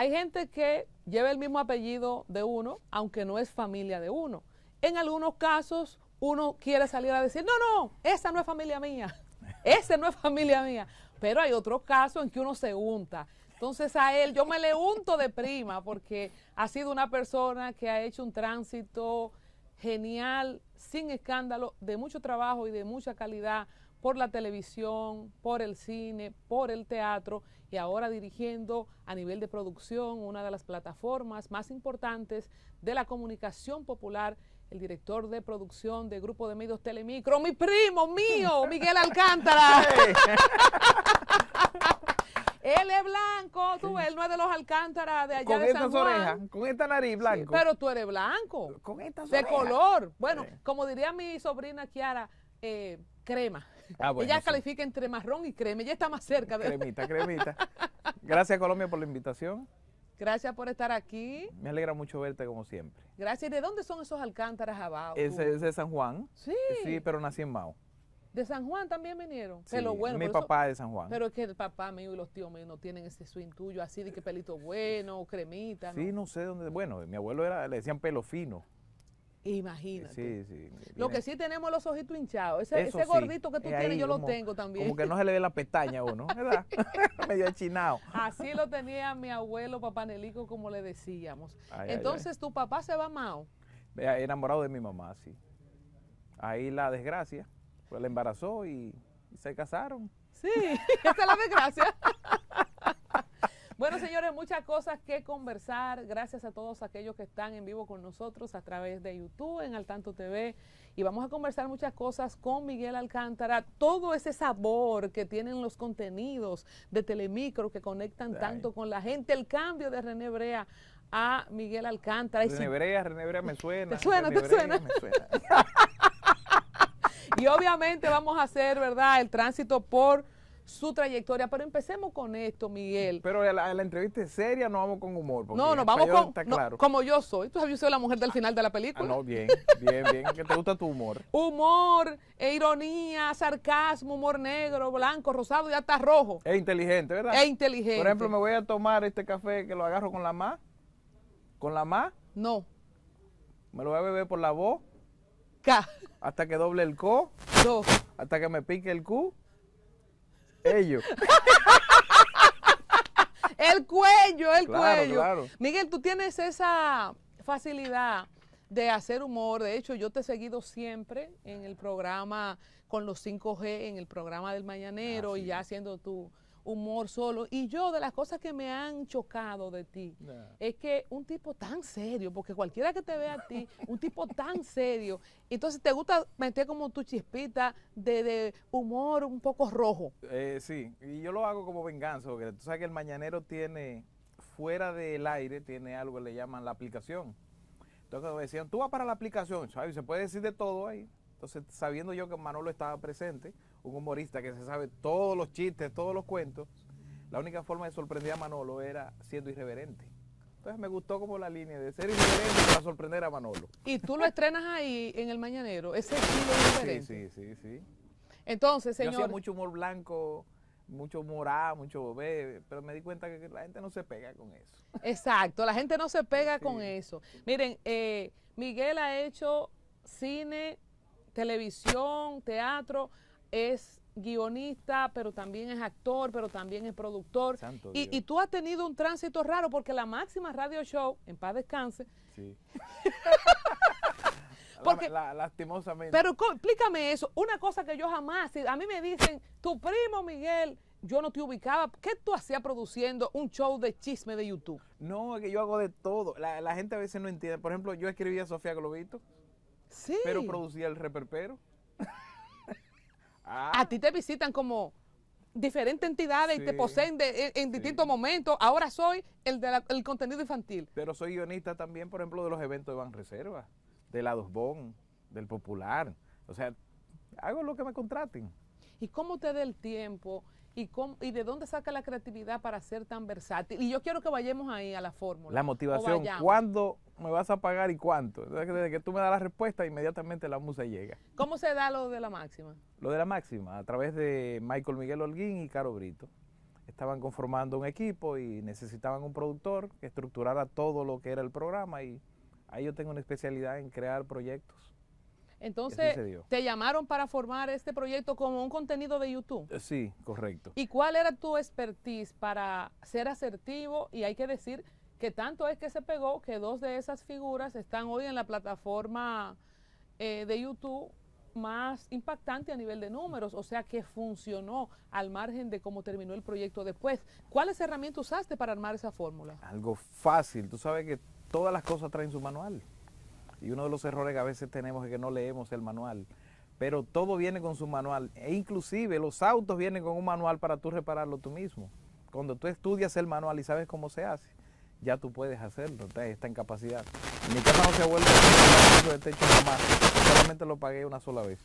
Hay gente que lleva el mismo apellido de uno, aunque no es familia de uno. En algunos casos, uno quiere salir a decir, no, no, esa no es familia mía, esa no es familia mía. Pero hay otros casos en que uno se unta. Entonces a él yo me le unto de prima porque ha sido una persona que ha hecho un tránsito genial, sin escándalo, de mucho trabajo y de mucha calidad por la televisión, por el cine, por el teatro y ahora dirigiendo a nivel de producción una de las plataformas más importantes de la comunicación popular, el director de producción del Grupo de Medios Telemicro, mi primo mío, Miguel Alcántara. Él es blanco, tú él no es de los Alcántara de allá de San Juan. Orejas, con esta nariz blanco. pero tú eres blanco. Con De color. Bueno, como diría mi sobrina Kiara, eh, crema. Ella ah, califica entre marrón y creme, Ella está más cerca de. Cremita, cremita. Gracias, Colombia, por la invitación. Gracias por estar aquí. Me alegra mucho verte como siempre. Gracias. ¿Y de dónde son esos alcántaras abajo? Ese es de San Juan. Sí. Sí, pero nací en Mao. De San Juan también vinieron. Sí, bueno, mi papá es de San Juan. Pero es que el papá mío y los tíos míos no tienen ese swing tuyo así de que pelito bueno, cremita. Sí, no sé dónde. Bueno, mi abuelo era, le decían pelo fino. Imagínate. Lo que sí tenemos los ojitos hinchados. Ese, gordito que tú tienes, yo lo tengo también. Como que no se le ve la pestaña a uno, ¿verdad? Medio achinado. Así lo tenía mi abuelo, papá Nelico, como le decíamos. Entonces, ¿tu papá se va mao? Enamorado de mi mamá, sí. Ahí la desgracia. Pues la embarazó y, se casaron. Sí, esa es la desgracia. Bueno, señores, muchas cosas que conversar. Gracias a todos aquellos que están en vivo con nosotros a través de YouTube, en Al Tanto TV. Y vamos a conversar muchas cosas con Miguel Alcántara. Todo ese sabor que tienen los contenidos de Telemicro que conectan tanto con la gente. El cambio de René Brea a Miguel Alcántara. René Brea, René Brea me suena. Te suena, te suena. y obviamente vamos a hacer, ¿verdad?, el tránsito por su trayectoria. Pero empecemos con esto, Miguel. Pero la, entrevista es seria, no vamos con humor. No, no, vamos con. como yo soy. Tú sabes, yo soy la mujer del final de la ah, película. Ah, no, bien, bien, bien. que te gusta tu humor. Humor, e ironía, sarcasmo, humor negro, blanco, rosado y hasta rojo. Es inteligente, ¿verdad? Es inteligente. Por ejemplo, me voy a tomar este café que lo agarro con la más. ¿Con la más? No. Me lo voy a beber por la voz. K. Hasta que doble el co. Dos. Hasta que me pique el cu. Ellos. el cuello, el cuello. Miguel, tú tienes esa facilidad de hacer humor. De hecho, yo te he seguido siempre en el programa con los 5G, en el programa del Mañanero y ya haciendo tu humor solo. Y yo, de las cosas que me han chocado de ti, es que un tipo tan serio, porque cualquiera que te vea a ti, un tipo tan serio, entonces te gusta meter como tu chispita de, humor un poco rojo. Eh, sí, y yo lo hago como venganza, porque tú sabes que el mañanero tiene, fuera del aire, tiene algo que le llaman la aplicación. Entonces me decían, tú vas para la aplicación, ¿sabes? Se puede decir de todo ahí. Entonces, sabiendo yo que Manolo estaba presente, un humorista que se sabe todos los chistes, todos los cuentos, la única forma de sorprender a Manolo era siendo irreverente. Entonces me gustó como la línea de ser irreverente para sorprender a Manolo. Y tú lo estrenas ahí en el mañanero, ese estilo irreverente. Sí, sí, sí, sí. Entonces, señor. Yo hacía mucho humor blanco, mucho humor mucho bebé, pero me di cuenta que la gente no se pega con eso. Exacto, la gente no se pega con eso. Miren, eh, Miguel ha hecho cine, televisión, teatro, es guionista, pero también es actor, pero también es productor. y, tú has tenido un tránsito raro porque la máxima radio show, en paz descanse. Sí. Porque, lastimosamente. Pero explícame eso. Una cosa que yo jamás, a mí me dicen, tu primo Miguel, yo no te ubicaba. ¿Qué tú hacías produciendo un show de chisme de YouTube? No, es que yo hago de todo. La, gente a veces no entiende. Por ejemplo, yo escribía Sofía Globito. Sí. Pero producía el reperpero. Ah. A ti te visitan como diferentes entidades y te poseen en, distintos momentos. Ahora soy el del contenido infantil. Pero soy guionista también, por ejemplo, de los eventos de Van Reserva, de la Dosbón, del Popular. O sea, hago lo que me contraten. ¿Y cómo te da el tiempo? ¿Y, cómo, ¿Y de dónde saca la creatividad para ser tan versátil? Y yo quiero que vayamos ahí a la fórmula. La motivación. ¿Cuándo ¿Me vas a pagar y cuánto? Entonces, desde que tú me das la respuesta, inmediatamente la música llega. ¿Cómo se da lo de la máxima? Lo de la máxima, a través de Michael Miguel Holguín y Caro Brito. Estaban conformando un equipo y necesitaban un productor que estructurara todo lo que era el programa y ahí yo tengo una especialidad en crear proyectos. Entonces, te llamaron para formar este proyecto como un contenido de YouTube. Eh, sí, correcto. ¿Y cuál era tu expertise para ser asertivo? Y hay que decir que tanto es que se pegó que dos de esas figuras están hoy en la plataforma eh, de YouTube más impactante a nivel de números, o sea que funcionó al margen de cómo terminó el proyecto después. ¿Cuáles herramientas usaste para armar esa fórmula? Algo fácil, tú sabes que todas las cosas traen su manual y uno de los errores que a veces tenemos es que no leemos el manual, pero todo viene con su manual e inclusive los autos vienen con un manual para tú repararlo tú mismo. Cuando tú estudias el manual y sabes cómo se hace, ya tú puedes hacerlo, está en capacidad. mi casa no se vuelve de techo solamente lo pagué una sola vez.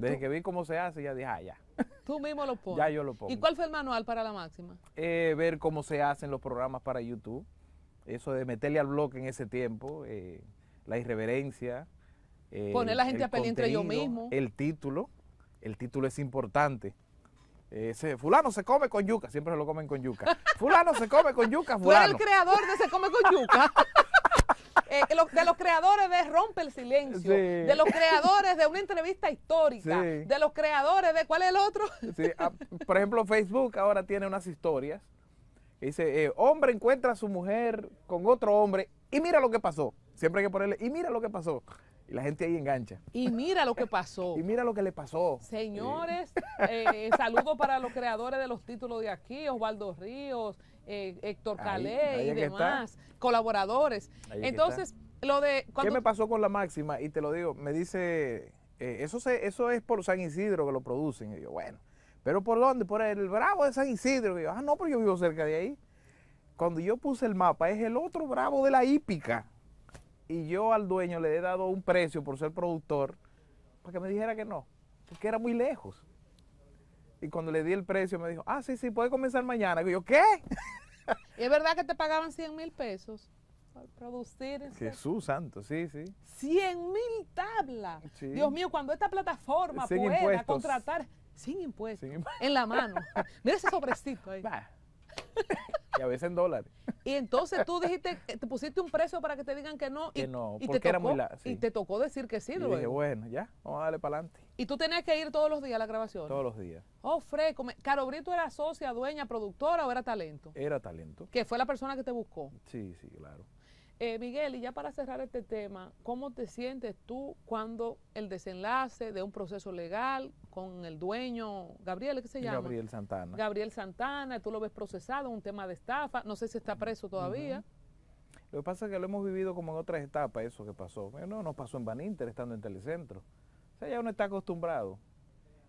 Desde que vi cómo se hace, ya dije, ah, ya. Tú mismo lo pones. ya yo lo pongo. ¿Y cuál fue el manual para la máxima? Eh, ver cómo se hacen los programas para YouTube. Eso de meterle al blog en ese tiempo, eh, la irreverencia. Poner la gente a pelear entre yo mismo El título. El título es importante. Ese, fulano se come con yuca, siempre se lo comen con yuca. Fulano se come con yuca, fulano. Fue el creador de se come con yuca. Eh, de los creadores de Rompe el Silencio, de los creadores de una entrevista histórica, de los creadores de ¿cuál es el otro? Ah, por ejemplo, Facebook ahora tiene unas historias. dice, eh, hombre encuentra a su mujer con otro hombre y mira lo que pasó. Siempre hay que ponerle, y mira lo que pasó. Y la gente ahí engancha. Y mira lo que pasó. y mira lo que le pasó. Señores, saludos eh, eh, saludo para los creadores de los títulos de aquí, Osvaldo Ríos, eh, Héctor Calé y demás, colaboradores. Entonces, lo de... ¿Qué me pasó con la máxima? Y te lo digo, me dice, eso, eso es por San Isidro que lo producen. Y yo, bueno, ¿pero por dónde? Por el Bravo de San Isidro. Y yo, ah, no, porque yo vivo cerca de ahí. Cuando yo puse el mapa, es el otro Bravo de la hípica y yo al dueño le he dado un precio por ser productor para que me dijera que no, porque era muy lejos. Y cuando le di el precio me dijo, ah, sí, sí, puede comenzar mañana. Y yo, ¿qué? ¿Y es verdad que te pagaban 100 mil pesos? por producir. Jesús santo, sí, sí. 100 mil tablas. Dios mío, cuando esta plataforma pueda contratar sin impuestos, en la mano. Mira ese sobrecito ahí. y a veces en dólares. Y entonces tú dijiste, eh, te pusiste un precio para que te digan que no. y, no, porque te era muy largo. Y te tocó decir que sí, Y dije, bueno, ya, vamos a darle para adelante. ¿Y tú tenías que ir todos los días a la grabación? Todos los días. Oh, fresco. Caro Brito era socia, dueña, productora o era talento? Era talento. Que fue la persona que te buscó. Sí, sí, claro. Eh, Miguel, y ya para cerrar este tema, ¿cómo te sientes tú cuando el desenlace de un proceso legal con el dueño, Gabriel, ¿qué se llama? Gabriel Santana. Gabriel Santana, tú lo ves procesado, un tema de estafa, no sé si está preso todavía. Lo que pasa es que lo hemos vivido como en otras etapas, eso que pasó. Eh, no nos pasó en Baninter, estando en Telecentro. O sea, ya uno está acostumbrado.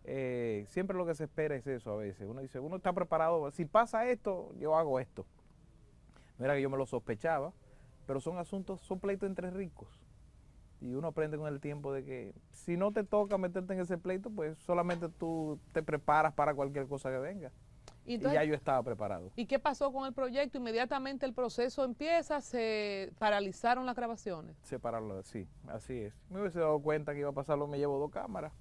Eh, siempre lo que se espera es eso a veces. Uno dice, uno está preparado, si pasa esto, yo hago esto. Mira que yo me lo sospechaba, pero son asuntos, son pleitos entre ricos. Y uno aprende con el tiempo de que si no te toca meterte en ese pleito, pues solamente tú te preparas para cualquier cosa que venga. Y, ya yo estaba preparado. ¿Y qué pasó con el proyecto? Inmediatamente el proceso empieza, se paralizaron las grabaciones. Se pararon, sí, así es. Me hubiese dado cuenta que iba a pasarlo, me llevo dos cámaras.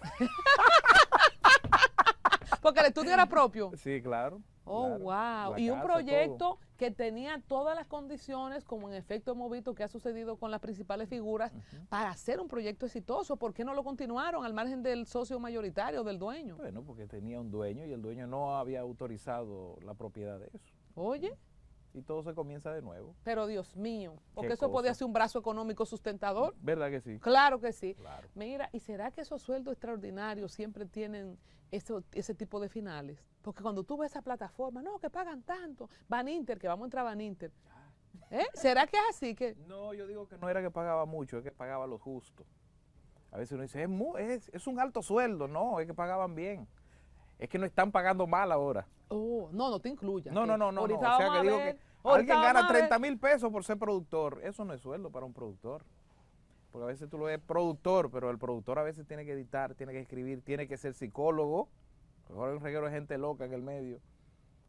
Porque el estudio era propio. Sí, claro. Oh, wow. Y un proyecto que tenía todas las condiciones, como en efecto hemos visto que ha sucedido con las principales figuras, para hacer un proyecto exitoso. ¿Por qué no lo continuaron al margen del socio mayoritario, del dueño? Bueno, porque tenía un dueño y el dueño no había autorizado la propiedad de eso. Oye y todo se comienza de nuevo. Pero Dios mío, porque eso podía ser un brazo económico sustentador. ¿Verdad que sí? Claro que sí. Mira, ¿y será que esos sueldos extraordinarios siempre tienen ese tipo de finales? Porque cuando tú ves esa plataforma, no, que pagan tanto. Van Inter, que vamos a entrar a Van Inter. ¿Eh? ¿Será que es así? Que... No, yo digo que no era que pagaba mucho, es que pagaba lo justo. A veces uno dice, es un alto sueldo, no, es que pagaban bien es que no están pagando mal ahora. Oh, no, no te incluya. No, no, no, no. O sea que digo que alguien gana 30 mil pesos por ser productor. Eso no es sueldo para un productor. Porque a veces tú lo ves productor, pero el productor a veces tiene que editar, tiene que escribir, tiene que ser psicólogo. Mejor el reguero de gente loca en el medio.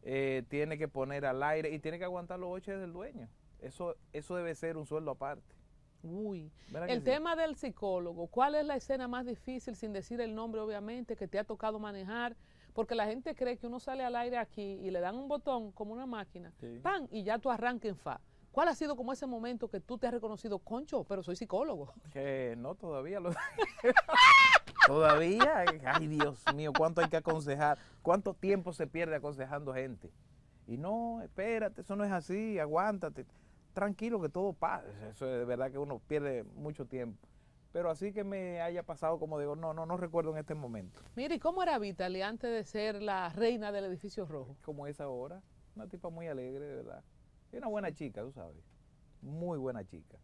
Eh, tiene que poner al aire y tiene que aguantar los oches del dueño. Eso, eso debe ser un sueldo aparte. Uy, el tema del psicólogo, ¿cuál es la escena más difícil, sin decir el nombre obviamente, que te ha tocado manejar porque la gente cree que uno sale al aire aquí y le dan un botón como una máquina, pan ¡pam! y ya tú arrancas en fa. ¿Cuál ha sido como ese momento que tú te has reconocido, concho, pero soy psicólogo? Que no, todavía lo... todavía, ay Dios mío, cuánto hay que aconsejar, cuánto tiempo se pierde aconsejando gente. Y no, espérate, eso no es así, aguántate, tranquilo que todo pasa. Eso es de verdad que uno pierde mucho tiempo pero así que me haya pasado como digo, no, no, no recuerdo en este momento. Mire, ¿y cómo era Vitaly antes de ser la reina del edificio rojo? Como es ahora, una tipa muy alegre, de verdad. Y una buena chica, tú sabes, muy buena chica.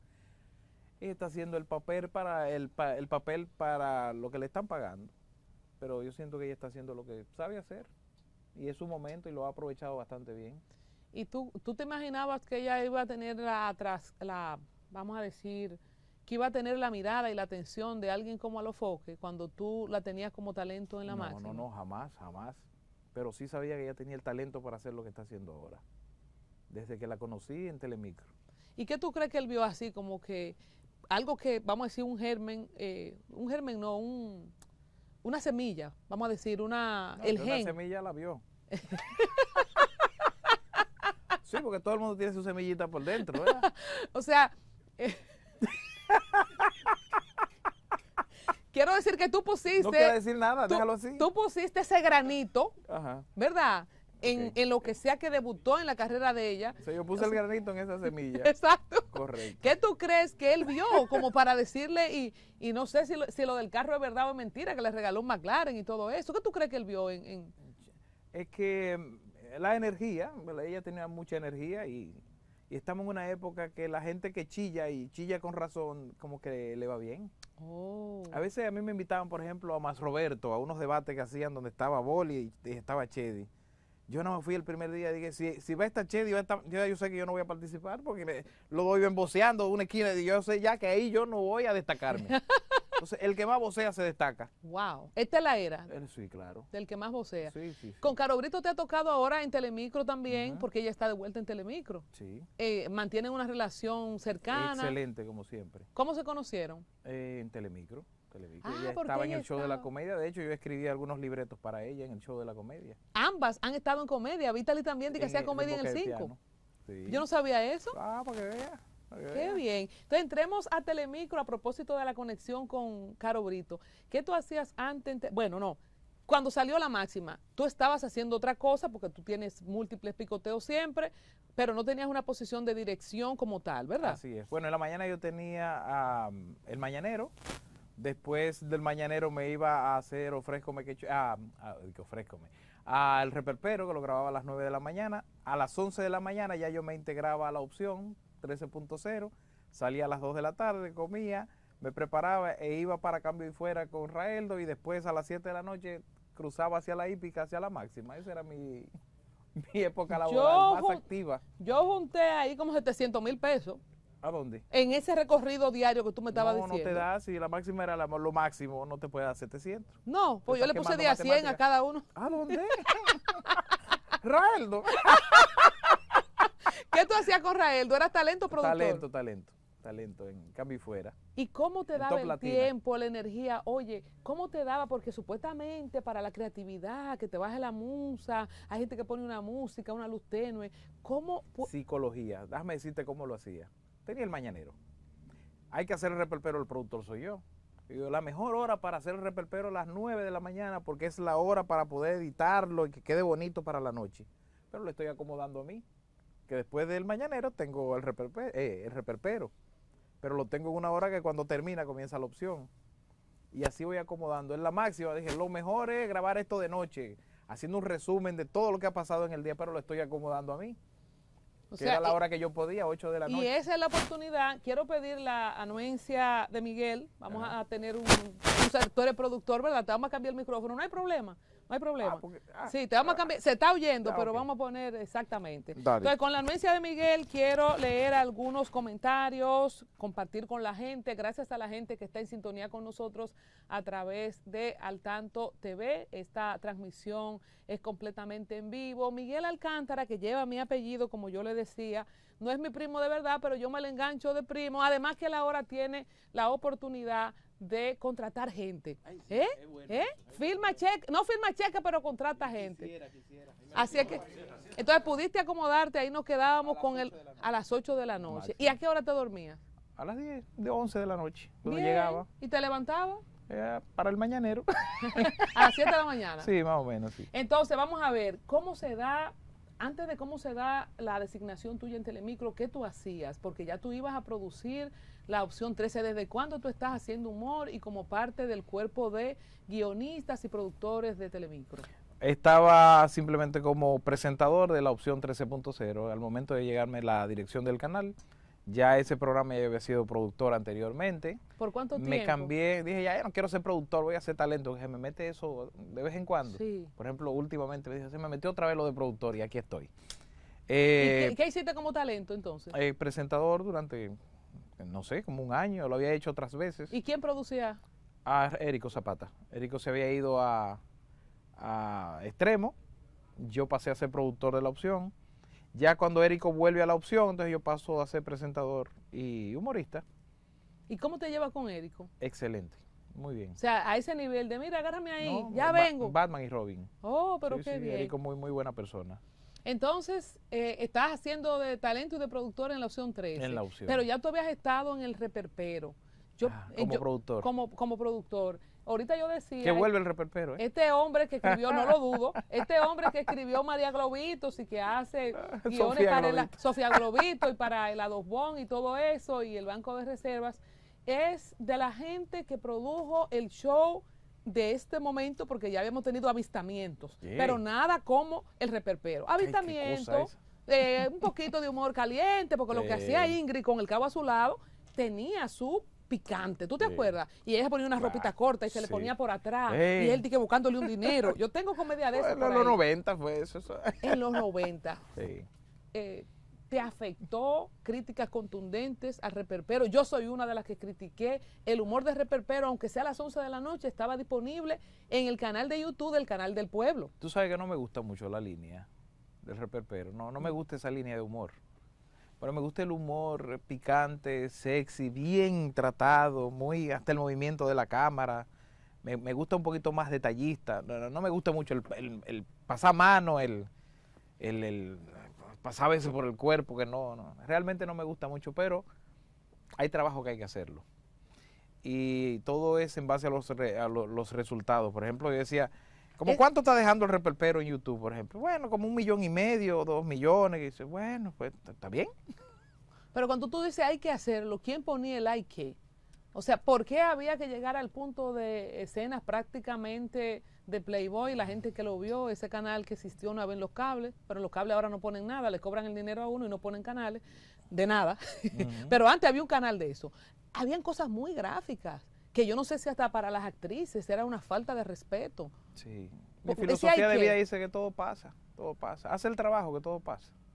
Ella está haciendo el papel para el, el papel para lo que le están pagando, pero yo siento que ella está haciendo lo que sabe hacer y es su momento y lo ha aprovechado bastante bien. ¿Y tú, tú te imaginabas que ella iba a tener la, la vamos a decir, que iba a tener la mirada y la atención de alguien como Alofoque cuando tú la tenías como talento en la no, No, no, jamás, jamás. Pero sí sabía que ella tenía el talento para hacer lo que está haciendo ahora. Desde que la conocí en Telemicro. ¿Y qué tú crees que él vio así? Como que algo que, vamos a decir, un germen, eh, un germen no, un, una semilla, vamos a decir, una, el gen. Una semilla la vio. sí, porque todo el mundo tiene su semillita por dentro, ¿verdad? o sea... Eh, Quiero decir que tú pusiste. No quiero decir nada, tú, déjalo así. Tú pusiste ese granito, ¿verdad? En, lo que sea que debutó en la carrera de ella. O sea, yo puse el granito en esa semilla. Exacto. Correcto. ¿Qué tú crees que él vio como para decirle, y, y no sé si lo, si lo, del carro es verdad o mentira, que le regaló un McLaren y todo eso? ¿Qué tú crees que él vio en... Es que mm, la energía, ella tenía mucha energía y y estamos en una época que la gente que chilla y chilla con razón, como que le va bien. Oh. A veces a mí me invitaban, por ejemplo, a Más Roberto, a unos debates que hacían donde estaba Boli y estaba Chedi. Yo no me fui el primer día, dije, si, va a estar Chedi, yo, sé que yo no voy a participar porque lo doy emboceando una esquina y yo sé ya que ahí yo no voy a destacarme. Entonces, el que más vocea se destaca. Wow. Esta es la era. Eh, sí, claro. Del que más vocea. Sí, sí, Con Carobrito te ha tocado ahora en Telemicro también, porque ella está de vuelta en Telemicro. Sí. Eh, mantienen una relación cercana. Excelente, como siempre. ¿Cómo se conocieron? Eh, en Telemicro. Telemicro. Ah, ella estaba en el show de la comedia. De hecho, yo escribí algunos libretos para ella en el show de la comedia. Ambas han estado en comedia. ¿Vitali también de que hacía comedia en el 5. Sí. Yo no sabía eso. Ah, porque vea. Qué bien. Entonces entremos a Telemicro a propósito de la conexión con Caro Brito. ¿Qué tú hacías antes? Bueno, no. Cuando salió la máxima, tú estabas haciendo otra cosa porque tú tienes múltiples picoteos siempre, pero no tenías una posición de dirección como tal, ¿verdad? Así es. Bueno, en la mañana yo tenía el mañanero. Después del mañanero me iba a hacer ofrezcome que ah, a ofrezcome al reperpero que lo grababa a las 9 de la mañana. A las 11 de la mañana ya yo me integraba a la opción 13.0, salía a las 2 de la tarde, comía, me preparaba e iba para cambio y fuera con Raeldo y después a las 7 de la noche cruzaba hacia la hípica, hacia la máxima. Esa era mi, época laboral más activa. Yo junté ahí como 700 mil pesos. ¿A dónde? En ese recorrido diario que tú me estabas diciendo. No, te das si la máxima era lo máximo, no te puede dar 700. No, pues yo le puse de a 100 a cada uno. ¿A dónde? Raeldo. ¿Qué tú hacías con Rael? ¿Tú eras talento productor? Talento, talento, talento, en cambio y fuera. ¿Y cómo te daba el tiempo, la energía? Oye, ¿cómo te daba? Porque supuestamente para la creatividad, que te baje la musa, hay gente que pone una música, una luz tenue. ¿Cómo? Psicología, déjame decirte cómo lo hacía. Tenía el mañanero. Hay que hacer el reperpero, el productor soy yo. Y la mejor hora para hacer el reperpero las 9 de la mañana porque es la hora para poder editarlo y que quede bonito para la noche. Pero lo estoy acomodando a mí que después del mañanero tengo el, reperpero, eh, el reperpero, pero lo tengo en una hora que cuando termina comienza la opción. Y así voy acomodando. es la máxima dije, lo mejor es grabar esto de noche, haciendo un resumen de todo lo que ha pasado en el día, pero lo estoy acomodando a mí. que era la hora que yo podía, 8 de la noche. Y esa es la oportunidad. Quiero pedir la anuencia de Miguel. Vamos a tener un, sector el productor, ¿verdad? Te vamos a cambiar el micrófono. No hay problema hay problema. Ah, ah, sí, te vamos a ah, cambiar. Se está oyendo, pero vamos a poner exactamente. Entonces, con la anuencia de Miguel, quiero leer algunos comentarios, compartir con la gente. Gracias a la gente que está en sintonía con nosotros a través de Al Tanto TV. Esta transmisión es completamente en vivo. Miguel Alcántara, que lleva mi apellido, como yo le decía, no es mi primo de verdad, pero yo me le engancho de primo. Además que él ahora tiene la oportunidad de contratar gente. ¿Eh? ¿Eh? Firma cheque, no firma cheque, pero contrata gente. Así es que, entonces pudiste acomodarte, ahí nos quedábamos con él a las 8 de la noche. ¿Y a qué hora te dormías? A las 10, de 11 de la noche, cuando llegaba. ¿Y te levantaba? Eh, para el mañanero. a las 7 de la mañana. Sí, más o menos, sí. Entonces, vamos a ver, ¿cómo se da antes de cómo se da la designación tuya en Telemicro, ¿qué tú hacías? Porque ya tú ibas a producir la opción 13, desde cuándo tú estás haciendo humor y como parte del cuerpo de guionistas y productores de Telemicro. Estaba simplemente como presentador de la opción 13.0. Al momento de llegarme la dirección del canal, ya ese programa ya había sido productor anteriormente. ¿Por cuánto tiempo? Me cambié, dije, ya, ya no quiero ser productor, voy a ser talento, que me mete eso de vez en cuando. Sí. Por ejemplo, últimamente me dije, se me metió otra vez lo de productor y aquí estoy. Eh, qué, hiciste como talento entonces? Eh, presentador durante no sé, como un año, lo había hecho otras veces. ¿Y quién producía? A ah, Érico Zapata. Érico se había ido a, a Extremo, yo pasé a ser productor de la opción. Ya cuando Érico vuelve a la opción, entonces yo paso a ser presentador y humorista. ¿Y cómo te llevas con Érico? Excelente, muy bien. O sea, a ese nivel de, mira, agárrame ahí, ya vengo. Batman y Robin. Oh, pero qué bien. Érico muy, muy buena persona. Entonces, eh, estás haciendo de talento y de productor en la opción 3. En la opción. Pero ya tú habías estado en el reperpero. Yo, ah, eh, como productor. Como, productor. Ahorita yo decía. Que vuelve el reperpero. ¿eh? Este hombre que escribió, no lo dudo, este hombre que escribió María Globito y que hace guiones para la Sofía Globito y para el Adobón y todo eso y el Banco de Reservas, es de la gente que produjo el show de este momento, porque ya habíamos tenido avistamientos, pero nada como el reperpero. Avistamientos, eh, un poquito de humor caliente, porque lo que hacía Ingrid con el cabo a su lado tenía su picante, ¿tú te acuerdas? Y ella ponía una ropita corta y se le ponía por atrás. Y él dije buscándole un dinero. Yo tengo comedia de eso. en los 90 fue eso, En los 90. Sí. Eh, afectó, críticas contundentes al reperpero. Yo soy una de las que critiqué el humor de reperpero, aunque sea a las 11 de la noche, estaba disponible en el canal de YouTube del Canal del Pueblo. Tú sabes que no me gusta mucho la línea del reperpero, no, no me mm. gusta esa línea de humor. Pero me gusta el humor picante, sexy, bien tratado, muy hasta el movimiento de la cámara. Me, gusta un poquito más detallista. No, me gusta mucho el, el, pasamano, el, el pasaba veces por el cuerpo, que no, no, realmente no me gusta mucho, pero hay trabajo que hay que hacerlo. Y todo es en base a los, a los resultados. Por ejemplo, yo decía, como cuánto está dejando el reperpero en YouTube, por ejemplo? Bueno, como un millón y medio, dos millones. Y dice, bueno, pues está bien. Pero cuando tú dices hay que hacerlo, ¿quién ponía el hay que? O sea, ¿por qué había que llegar al punto de escenas prácticamente de Playboy, la gente que lo vio, ese canal que existió no vez los cables, pero los cables ahora no ponen nada, le cobran el dinero a uno y no ponen canales de nada. pero antes había un canal de eso. Habían cosas muy gráficas, que yo no sé si hasta para las actrices era una falta de respeto. Sí. Mi filosofía de vida dice que todo pasa, todo pasa. Hace el trabajo que todo pasa.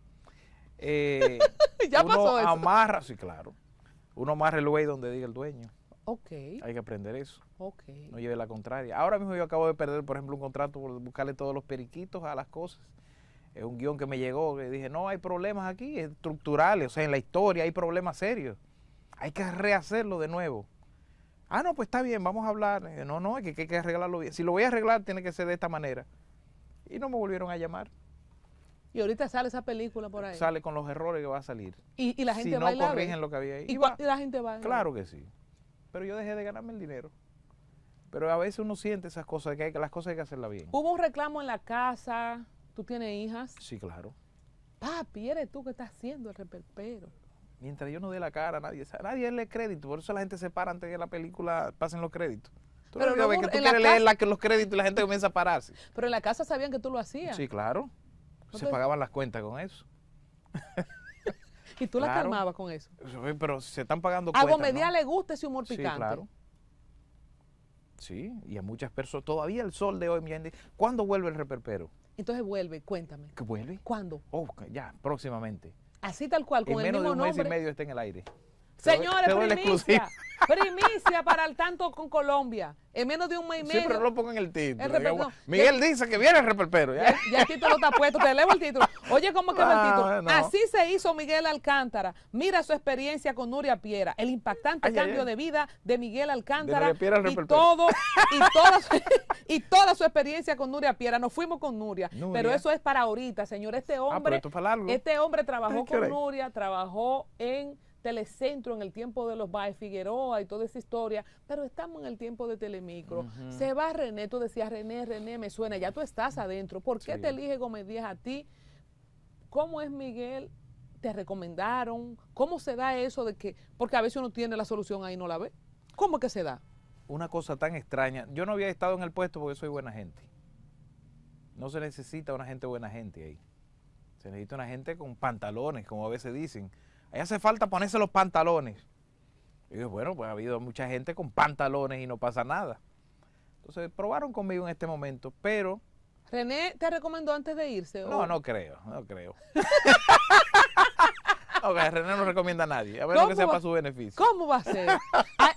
Eh, ya pasó eso. amarra, sí, claro. Uno amarra el güey donde diga el dueño. Hay que aprender eso. No lleve la contraria. Ahora mismo yo acabo de perder, por ejemplo, un contrato por buscarle todos los periquitos a las cosas. Es un guión que me llegó que dije, no, hay problemas aquí, estructurales, o sea, en la historia hay problemas serios. Hay que rehacerlo de nuevo. Ah, no, pues está bien, vamos a hablar. no, no, hay que, arreglarlo bien. Si lo voy a arreglar, tiene que ser de esta manera. Y no me volvieron a llamar. Y ahorita sale esa película por ahí. Sale con los errores que va a salir. Y, la gente si no corrigen lo que había ahí. ¿Y, la gente va a Claro que sí. Pero yo dejé de ganarme el dinero. Pero a veces uno siente esas cosas, que, hay, que las cosas hay que hacerlas bien. Hubo un reclamo en la casa, ¿tú tienes hijas? Sí, claro. Papi, eres tú que estás haciendo el reperpero. Mientras yo no dé la cara nadie, sabe. nadie le crédito, por eso la gente se para antes de que la película pasen los créditos. Tú pero no que tú quieres leer los créditos y la gente comienza a pararse. Pero en la casa sabían que tú lo hacías. Sí, claro. se pagaban las cuentas con eso. Y tú las la calmabas con eso. Pero se están pagando A Gomedía le gusta ese humor picante. Sí, claro. Sí, y a muchas personas. Todavía el sol de hoy, mi ¿Cuándo vuelve el reperpero? Entonces vuelve, cuéntame. ¿Que vuelve? ¿Cuándo? Oh, ya, próximamente. Así tal cual, con en el menos de un mes y medio está en el aire. Señores, primicia. Primicia para el tanto con Colombia. En menos de un mes y medio. siempre lo el título. Miguel dice que viene el reperpero. Ya. aquí tú el título está puesto. Te leo el título. Oye, ¿cómo que el ah, título? Así se hizo Miguel Alcántara. Mira su experiencia con Nuria Piera. El impactante cambio de vida de Miguel Alcántara. y todo, y toda, su, experiencia con Nuria Piera. Nos fuimos con Nuria. Pero eso es para ahorita, señor. Este ah, hombre. Este hombre trabajó con Nuria, trabajó en el centro en el tiempo de los Baez Figueroa y toda esa historia, pero estamos en el tiempo de Telemicro. Se va René, tú decías René, René, me suena, ya tú estás adentro. ¿Por qué te elige Gómez Díaz a ti? ¿Cómo es Miguel? ¿Te recomendaron? ¿Cómo se da eso de que, porque a veces uno tiene la solución ahí y no la ve? ¿Cómo que se da? Una cosa tan extraña. Yo no había estado en el puesto porque soy buena gente. No se necesita una gente buena gente ahí. Se necesita una gente con pantalones, como a veces dicen Ahí hace falta ponerse los pantalones. Y bueno, pues ha habido mucha gente con pantalones y no pasa nada. Entonces probaron conmigo en este momento, pero... René te recomendó antes de irse. No, no creo, no creo. Ok, René no recomienda a nadie. A ver lo que sea para su beneficio. ¿Cómo va a ser?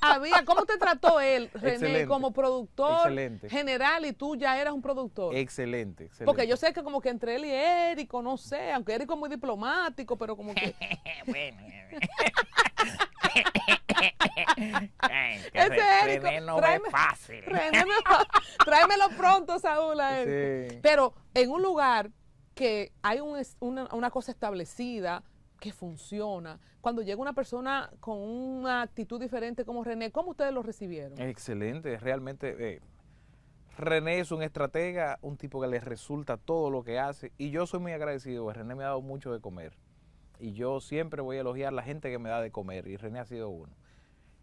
Había, ¿Cómo te trató él, René, como productor general y tú ya eras un productor? Excelente, excelente. Porque yo sé que como que entre él y Érico, no sé, aunque Érico es muy diplomático, pero como que... bueno, René no es fácil. René fácil. Tráemelo pronto, Saúl, a él. Pero en un lugar que hay una cosa establecida, que funciona. Cuando llega una persona con una actitud diferente como René, ¿cómo ustedes lo recibieron? Excelente, realmente eh, René es un estratega, un tipo que le resulta todo lo que hace y yo soy muy agradecido, René me ha dado mucho de comer y yo siempre voy a elogiar a la gente que me da de comer y René ha sido uno.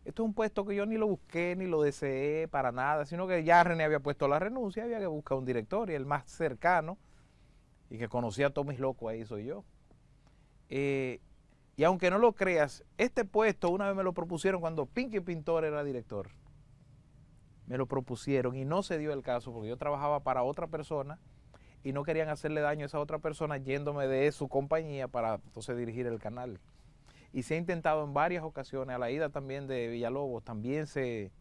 Esto es un puesto que yo ni lo busqué, ni lo deseé para nada, sino que ya René había puesto la renuncia, había que buscar un director y el más cercano y que conocía a todos mis ahí soy yo. Eh, y aunque no lo creas, este puesto una vez me lo propusieron cuando Pinky Pintor era director. Me lo propusieron y no se dio el caso porque yo trabajaba para otra persona y no querían hacerle daño a esa otra persona yéndome de su compañía para entonces dirigir el canal. Y se ha intentado en varias ocasiones, a la ida también de Villalobos, también se,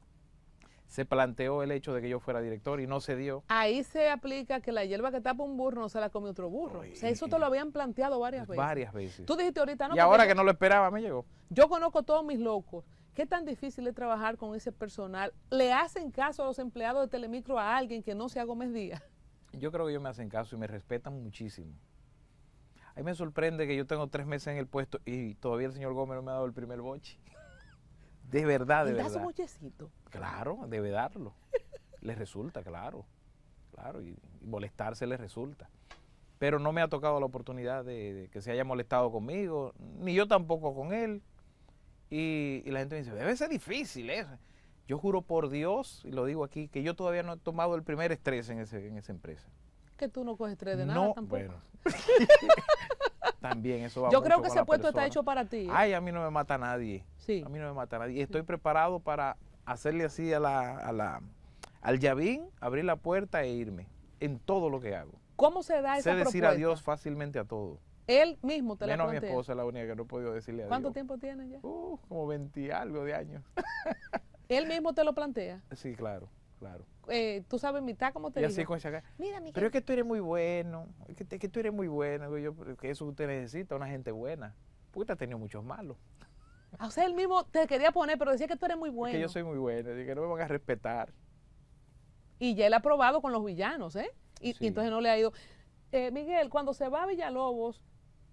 se planteó el hecho de que yo fuera director y no se dio. Ahí se aplica que la hierba que tapa un burro no se la come otro burro. eso te lo habían planteado varias veces. Varias veces. Tú dijiste ahorita no. Y ahora que no lo esperaba, me llegó. Yo conozco todos mis locos. ¿Qué tan difícil es trabajar con ese personal? ¿Le hacen caso a los empleados de Telemicro a alguien que no sea Gómez Díaz? Yo creo que ellos me hacen caso y me respetan muchísimo. A mí me sorprende que yo tengo tres meses en el puesto y todavía el señor Gómez no me ha dado el primer boche. De verdad, de ¿Y verdad. Claro, debe darlo. Le resulta, claro. Claro, y, molestarse le resulta. Pero no me ha tocado la oportunidad de, que se haya molestado conmigo, ni yo tampoco con él. Y, la gente me dice, debe ser difícil eso. Eh". Yo juro por Dios, y lo digo aquí, que yo todavía no he tomado el primer estrés en, en esa empresa. Que tú no coges estrés de nada no, tampoco. eso Yo creo que ese puesto está hecho para ti. Ay, a mí no me mata nadie. Sí. A mí no me mata nadie. Y Estoy preparado para hacerle así a la, a la, al Yavín, abrir la puerta e irme en todo lo que hago. ¿Cómo se da esa sé decir adiós fácilmente a todo. Él mismo te lo la Menos mi esposa, la única que no he podido decirle adiós. ¿Cuánto tiempo tiene ya? Uh, como 20 algo de años. ¿Él mismo te lo plantea? Sí, claro. Claro. Eh, tú sabes mitad cómo te y Mira, Pero es que tú eres muy bueno, es que, tú eres muy bueno, que eso usted necesita, una gente buena. Porque usted ha tenido muchos malos. Ah, o sea, él mismo te quería poner, pero decía que tú eres muy bueno. que yo soy muy bueno, que no me van a respetar. Y ya él ha probado con los villanos, ¿eh? Y, entonces no le ha ido. Eh, Miguel, cuando se va a Villalobos,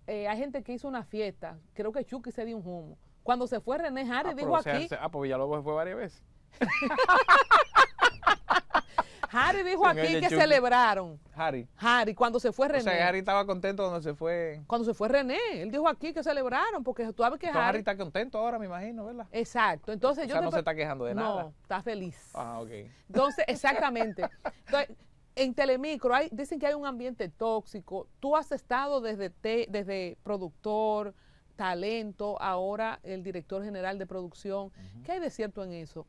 eh, hay gente que hizo una fiesta. Creo que Chucky se dio un humo. Cuando se fue René Harris, ah, dijo aquí. ah, pues Villalobos fue varias veces. Harry dijo aquí que celebraron. Harry. Harry, cuando se fue René. O sea, Harry estaba contento cuando se fue. Cuando se fue René. Él dijo aquí que celebraron, porque tú sabes que Harry... Harry está contento ahora, me imagino, ¿verdad? Exacto. Entonces o yo. Sea, no se está quejando de nada. No, está feliz. Ah, ok. Entonces, exactamente. Entonces, en Telemicro dicen que hay un ambiente tóxico. Tú has estado desde, desde productor, talento, ahora el director general de producción. ¿Qué hay de cierto en eso?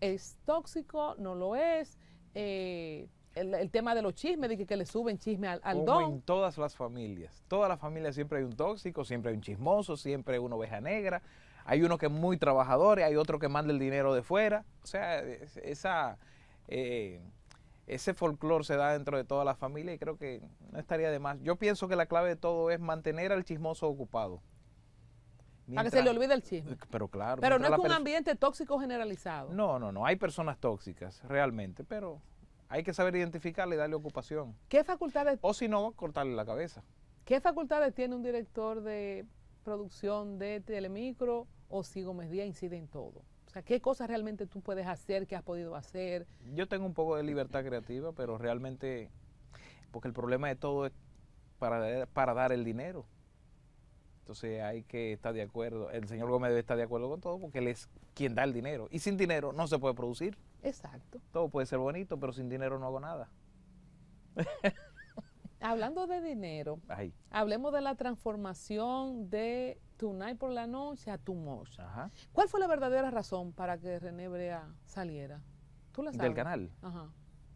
¿Es tóxico? ¿No lo es? Eh, el, tema de los chismes, de que, le suben chisme al, al don. en todas las familias. Todas las familias siempre hay un tóxico, siempre hay un chismoso, siempre hay una oveja negra. Hay uno que es muy trabajador y hay otro que manda el dinero de fuera. O sea, esa, eh, ese folclore se da dentro de todas las familias y creo que no estaría de más. Yo pienso que la clave de todo es mantener al chismoso ocupado para que se le olvide el chisme. Pero claro. Pero no es un ambiente tóxico generalizado. No, no, no. Hay personas tóxicas, realmente, pero hay que saber identificarle y darle ocupación. ¿Qué facultades? O si no, cortarle la cabeza. ¿Qué facultades tiene un director de producción de Telemicro o si Gómez Díaz incide en todo? O sea, ¿qué cosas realmente tú puedes hacer, que has podido hacer? Yo tengo un poco de libertad creativa, pero realmente, porque el problema de todo es para dar el dinero. Entonces hay que estar de acuerdo. El señor Gómez debe estar de acuerdo con todo porque él es quien da el dinero. Y sin dinero no se puede producir. Exacto. Todo puede ser bonito, pero sin dinero no hago nada. Hablando de dinero, hablemos de la transformación de Tonight por la noche a Tu ¿Cuál fue la verdadera razón para que René Brea saliera? ¿Tú la sabes? Del canal. Ajá.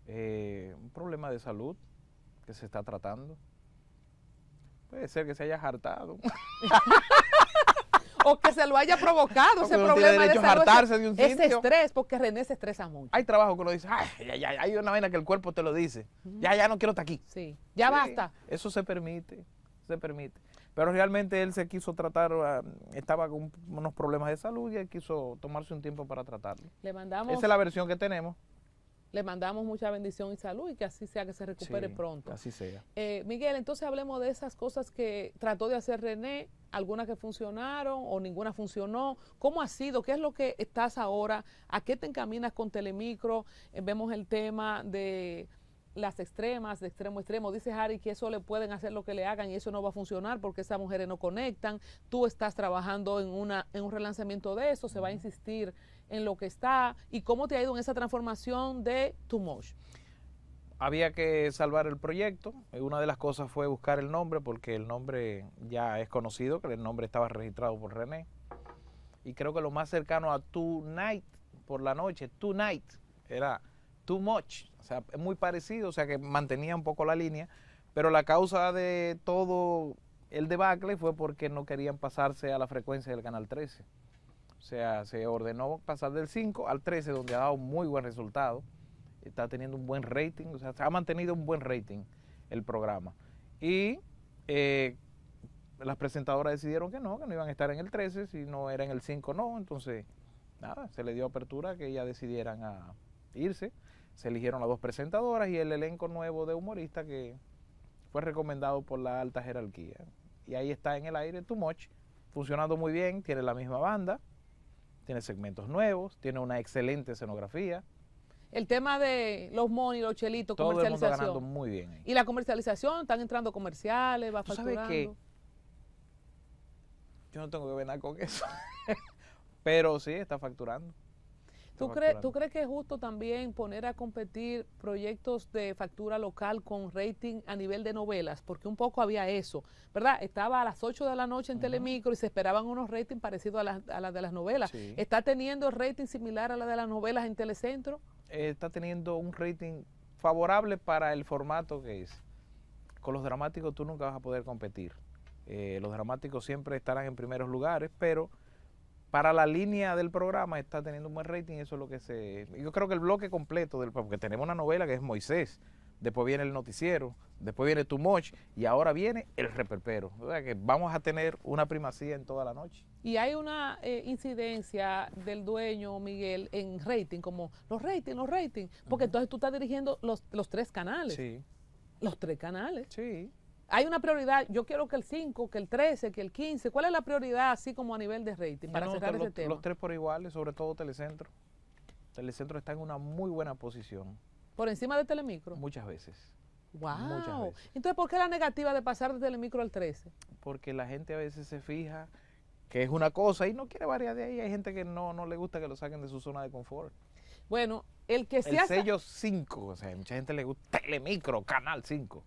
Eh, un problema de salud que se está tratando. Puede ser que se haya hartado. o que se lo haya provocado ese problema de de un ese estrés, porque René se estresa mucho. Hay trabajo que lo dice, hay una vaina que el cuerpo te lo dice. Ya, ya no quiero estar aquí. Sí, ya basta. Eso se permite, se permite. Pero realmente él se quiso tratar, ah, estaba con unos problemas de salud y él quiso tomarse un tiempo para tratarlo. Le mandamos. Esa es la versión que tenemos. Le mandamos mucha bendición y salud y que así sea, que se recupere pronto. Así sea. Eh, Miguel, entonces hablemos de esas cosas que trató de hacer René, algunas que funcionaron o ninguna funcionó. ¿Cómo ha sido? ¿Qué es lo que estás ahora? ¿A qué te encaminas con Telemicro? Eh, vemos el tema de las extremas, de extremo a extremo. Dice Harry que eso le pueden hacer lo que le hagan y eso no va a funcionar porque esas mujeres no conectan. Tú estás trabajando en, una, en un relanzamiento de eso, se va a insistir en lo que está y cómo te ha ido en esa transformación de Too Much? Había que salvar el proyecto. Eh, una de las cosas fue buscar el nombre porque el nombre ya es conocido, que el nombre estaba registrado por René. Y creo que lo más cercano a Tonight por la noche, Tonight, era Too Much. O sea, es muy parecido, o sea que mantenía un poco la línea. Pero la causa de todo el debacle fue porque no querían pasarse a la frecuencia del Canal 13. O sea, se ordenó pasar del 5 al 13, donde ha dado muy buen resultado. Está teniendo un buen rating, o sea, se ha mantenido un buen rating el programa. Y eh, las presentadoras decidieron que no, que no iban a estar en el 13, si no era en el 5, no. Entonces, nada, se le dio apertura que ellas decidieran a irse. Se eligieron las dos presentadoras y el elenco nuevo de humorista que fue recomendado por la alta jerarquía. Y ahí está en el aire Too Much, funcionando muy bien, tiene la misma banda tiene segmentos nuevos, tiene una excelente escenografía. El tema de los monos los chelitos, Todo El ganando muy bien. Y la comercialización, están entrando comerciales, va ¿Tú facturando. ¿Sabes qué? Yo no tengo que ver con eso. Pero sí, está facturando. ¿Tú, crees que es justo también poner a competir proyectos de factura local con rating a nivel de novelas? Porque un poco había eso, ¿verdad? Estaba a las 8 de la noche en Telemicro y se esperaban unos ratings parecidos a las a de las novelas. ¿Está teniendo rating similar a la de las novelas en Telecentro? Eh, está teniendo un rating favorable para el formato que es. Con los dramáticos tú nunca vas a poder competir. Eh, los dramáticos siempre estarán en primeros lugares, pero para la línea del programa está teniendo un buen rating, eso es lo que se... Yo creo que el bloque completo, del, porque tenemos una novela que es Moisés, después viene el noticiero, después viene Too Much y ahora viene el reperpero. O sea que vamos a tener una primacía en toda la noche. Y hay una eh, incidencia del dueño, Miguel, en rating, como los ratings, los ratings, porque entonces tú estás dirigiendo los, los tres canales. Sí. Los tres canales. Sí. Hay una prioridad, yo quiero que el 5, que el 13, que el 15, ¿cuál es la prioridad así como a nivel de rating para ese los, tema? Los tres por iguales, sobre todo Telecentro. Telecentro está en una muy buena posición. ¿Por encima de Telemicro? Muchas veces. Wow. Entonces, ¿por qué la negativa de pasar de Telemicro al 13? Porque la gente a veces se fija que es una cosa y no quiere variar de ahí. Hay gente que no, no le gusta que lo saquen de su zona de confort. Bueno, el que sea. El sello 5, o sea, mucha gente le gusta Telemicro, Canal 5.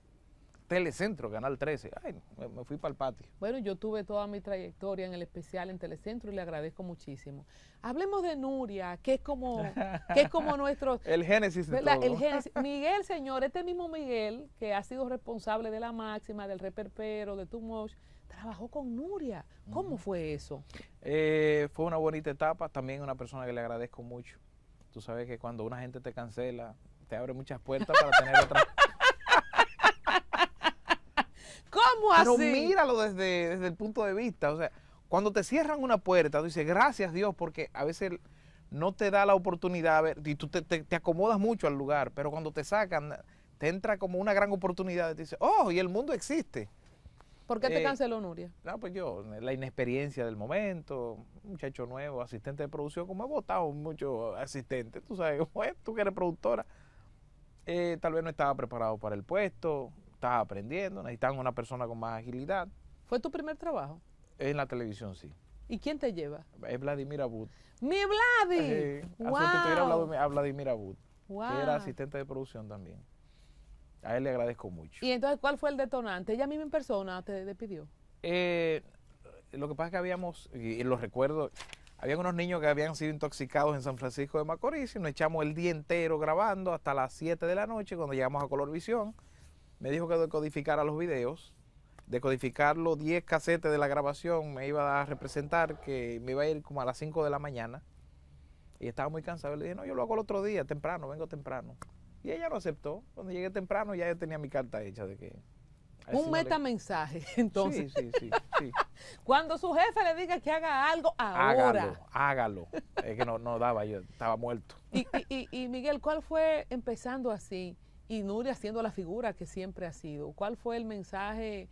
Telecentro, Canal 13. Ay, me fui para el patio. Bueno, yo tuve toda mi trayectoria en el especial en Telecentro y le agradezco muchísimo. Hablemos de Nuria, que es como, que es como nuestro... el génesis de Miguel, señor, este mismo Miguel, que ha sido responsable de La Máxima, del Reperpero, de Too Much, trabajó con Nuria. ¿Cómo fue eso? Eh, fue una bonita etapa. También una persona que le agradezco mucho. Tú sabes que cuando una gente te cancela, te abre muchas puertas para tener otras ¿Cómo Pero Pero míralo desde, el punto de vista. O sea, cuando te cierran una puerta, tú dices, gracias Dios, porque a veces no te da la oportunidad, ver, y tú te, te, acomodas mucho al lugar, pero cuando te sacan, te entra como una gran oportunidad y te dices, oh, y el mundo existe. ¿Por qué te eh, canceló Nuria? No, pues yo, la inexperiencia del momento, muchacho nuevo, asistente de producción, como he votado muchos asistentes, tú sabes, tú que eres productora, eh, tal vez no estaba preparado para el puesto, estás aprendiendo, necesitan una persona con más agilidad. ¿Fue tu primer trabajo? En la televisión, sí. ¿Y quién te lleva? Es Vladimir Abud. ¡Mi Vladi! Eh, wow. a Vladimir Abud, que era asistente de producción también. A él le agradezco mucho. ¿Y entonces cuál fue el detonante? ¿Ella misma en persona te despidió? Eh, lo que pasa es que habíamos, y, lo recuerdo, habían unos niños que habían sido intoxicados en San Francisco de Macorís y nos echamos el día entero grabando hasta las 7 de la noche cuando llegamos a Colorvisión me dijo que decodificara los videos, decodificar los 10 casetes de la grabación me iba a representar que me iba a ir como a las 5 de la mañana. Y estaba muy cansado. Le dije, no, yo lo hago el otro día, temprano, vengo temprano. Y ella lo aceptó. Cuando llegué temprano ya tenía mi carta hecha de que... Un metamensaje, mensaje entonces. Sí, sí, sí, Cuando su jefe le diga que haga algo, ahora. Hágalo, hágalo. Es que no, no daba, yo estaba muerto. Y, y, y Miguel, ¿cuál fue, empezando así, y Nuria haciendo la figura que siempre ha sido. ¿Cuál fue el mensaje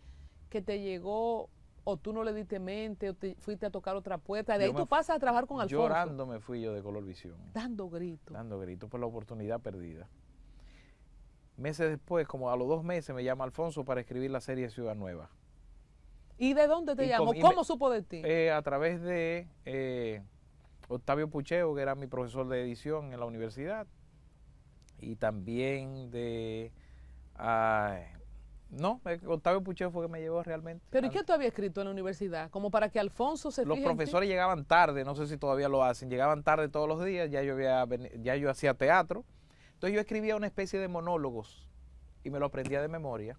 que te llegó o tú no le diste mente o fuiste a tocar otra puerta? De ahí tú pasas a trabajar con Alfonso. Llorando me fui yo de Color Visión. Dando gritos. Dando gritos por la oportunidad perdida. Meses después, como a los dos meses, me llama Alfonso para escribir la serie Ciudad Nueva. ¿Y de dónde te llamó? ¿Cómo supo de ti? Eh, a través de eh, Octavio Pucheo, que era mi profesor de edición en la universidad, y también de... Ah, no, eh, Octavio Puche fue que me llevó realmente. ¿Pero y qué tú habías escrito en la universidad? Como para que Alfonso se Los profesores llegaban tarde, no sé si todavía lo hacen, llegaban tarde todos los días, ya yo, ya yo hacía teatro. Entonces yo escribía una especie de monólogos y me lo aprendía de memoria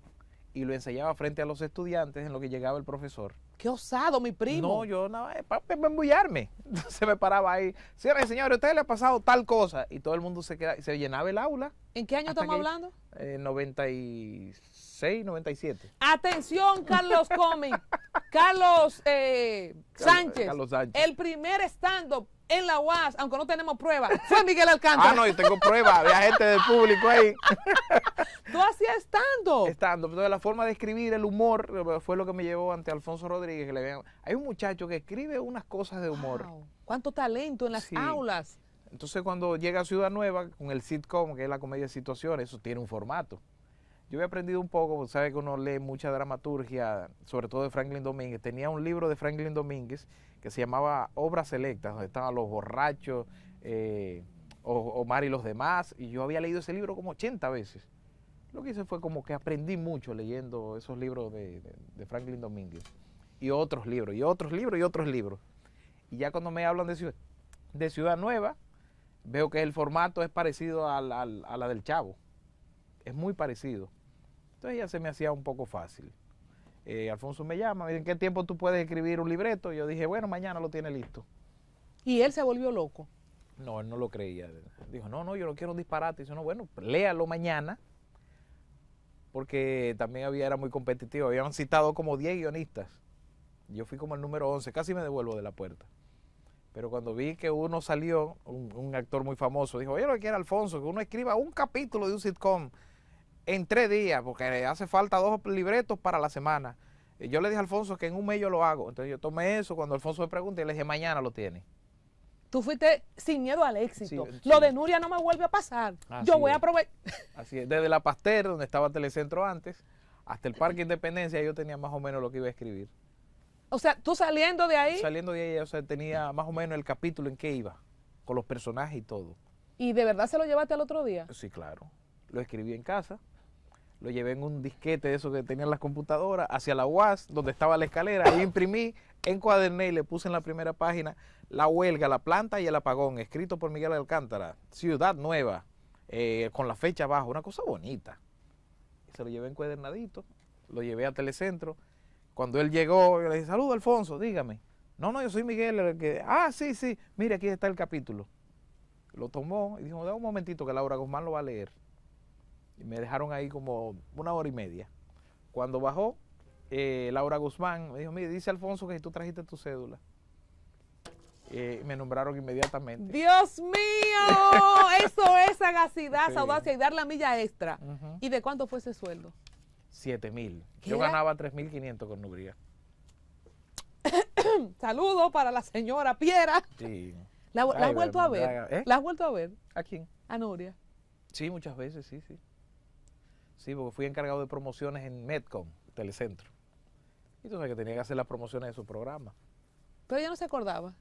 y lo ensayaba frente a los estudiantes en lo que llegaba el profesor. ¡Qué osado, mi primo! No, yo nada más, para embullarme. Se me paraba ahí, señores, señores, a ustedes les ha pasado tal cosa. Y todo el mundo se, queda, se llenaba el aula. ¿En qué año estamos hablando? En eh, 96. 6.97. Atención, Carlos Comey. Eh, Carlos, Sánchez, Carlos Sánchez. El primer stand-up en la UAS, aunque no tenemos prueba, fue Miguel Alcántara. Ah, no, yo tengo prueba. Había gente del público ahí. Tú hacías stand-up. Stand-up. Entonces, la forma de escribir, el humor, fue lo que me llevó ante Alfonso Rodríguez. Hay un muchacho que escribe unas cosas de humor. ¡Cuánto talento en las aulas! Entonces, cuando llega a Ciudad Nueva, con el sitcom, que es la comedia de situaciones, eso tiene un formato. Yo había aprendido un poco, pues, sabe que uno lee mucha dramaturgia, sobre todo de Franklin Domínguez. Tenía un libro de Franklin Domínguez que se llamaba Obras Selectas, donde estaban los borrachos, eh, Omar y los demás, y yo había leído ese libro como 80 veces. Lo que hice fue como que aprendí mucho leyendo esos libros de, Franklin Domínguez, y otros libros, y otros libros, y otros libros. Y ya cuando me hablan de Ciudad, de ciudad Nueva, veo que el formato es parecido a la del Chavo. Es muy parecido. Entonces ya se me hacía un poco fácil. Eh, Alfonso me llama, me dice, ¿en qué tiempo tú puedes escribir un libreto? Y yo dije, bueno, mañana lo tiene listo. ¿Y él se volvió loco? No, él no lo creía. Dijo, no, no, yo no quiero un disparate. Dijo, no, bueno, léalo mañana, porque también había, era muy competitivo. Habían citado como 10 guionistas. Yo fui como el número 11, casi me devuelvo de la puerta. Pero cuando vi que uno salió, un, actor muy famoso, dijo, oye, lo que quiere Alfonso, que uno escriba un capítulo de un sitcom en tres días, porque hace falta dos libretos para la semana. yo le dije a Alfonso que en un mes yo lo hago. Entonces yo tomé eso cuando Alfonso me pregunta y le dije, mañana lo tiene. Tú fuiste sin miedo al éxito. lo de Nuria no me vuelve a pasar. yo voy a aprovechar. Así es, desde la pastera, donde estaba Telecentro antes, hasta el Parque Independencia, yo tenía más o menos lo que iba a escribir. O sea, tú saliendo de ahí. Saliendo de ahí, o sea, tenía más o menos el capítulo en que iba, con los personajes y todo. ¿Y de verdad se lo llevaste al otro día? Sí, claro. Lo escribí en casa lo llevé en un disquete de eso que tenían las computadoras, hacia la UAS, donde estaba la escalera, ahí imprimí, encuaderné y le puse en la primera página la huelga, la planta y el apagón, escrito por Miguel Alcántara, Ciudad Nueva, eh, con la fecha abajo, una cosa bonita. se lo llevé encuadernadito, lo llevé a Telecentro. Cuando él llegó, le dije, saludo Alfonso, dígame. No, no, yo soy Miguel, el que, ah, sí, sí, mire, aquí está el capítulo. Lo tomó y dijo, da un momentito que Laura Guzmán lo va a leer. Y me dejaron ahí como una hora y media. Cuando bajó, eh, Laura Guzmán me dijo, mire, dice Alfonso que tú trajiste tu cédula. Eh, me nombraron inmediatamente. Dios mío, eso es sagacidad, sí. y dar la milla extra. ¿Y de cuánto fue ese sueldo? Siete mil. Yo ganaba tres mil quinientos con Nuria Saludos para la señora Piera. Sí. ¿La, has vuelto a ver? ¿Eh? ¿La has vuelto a ver? ¿A quién? A Nuria. Sí, muchas veces, sí, sí. Sí, porque fui encargado de promociones en MEDCOM, Telecentro. Y entonces que tenía que hacer las promociones de su programa. Pero ya no se acordaba.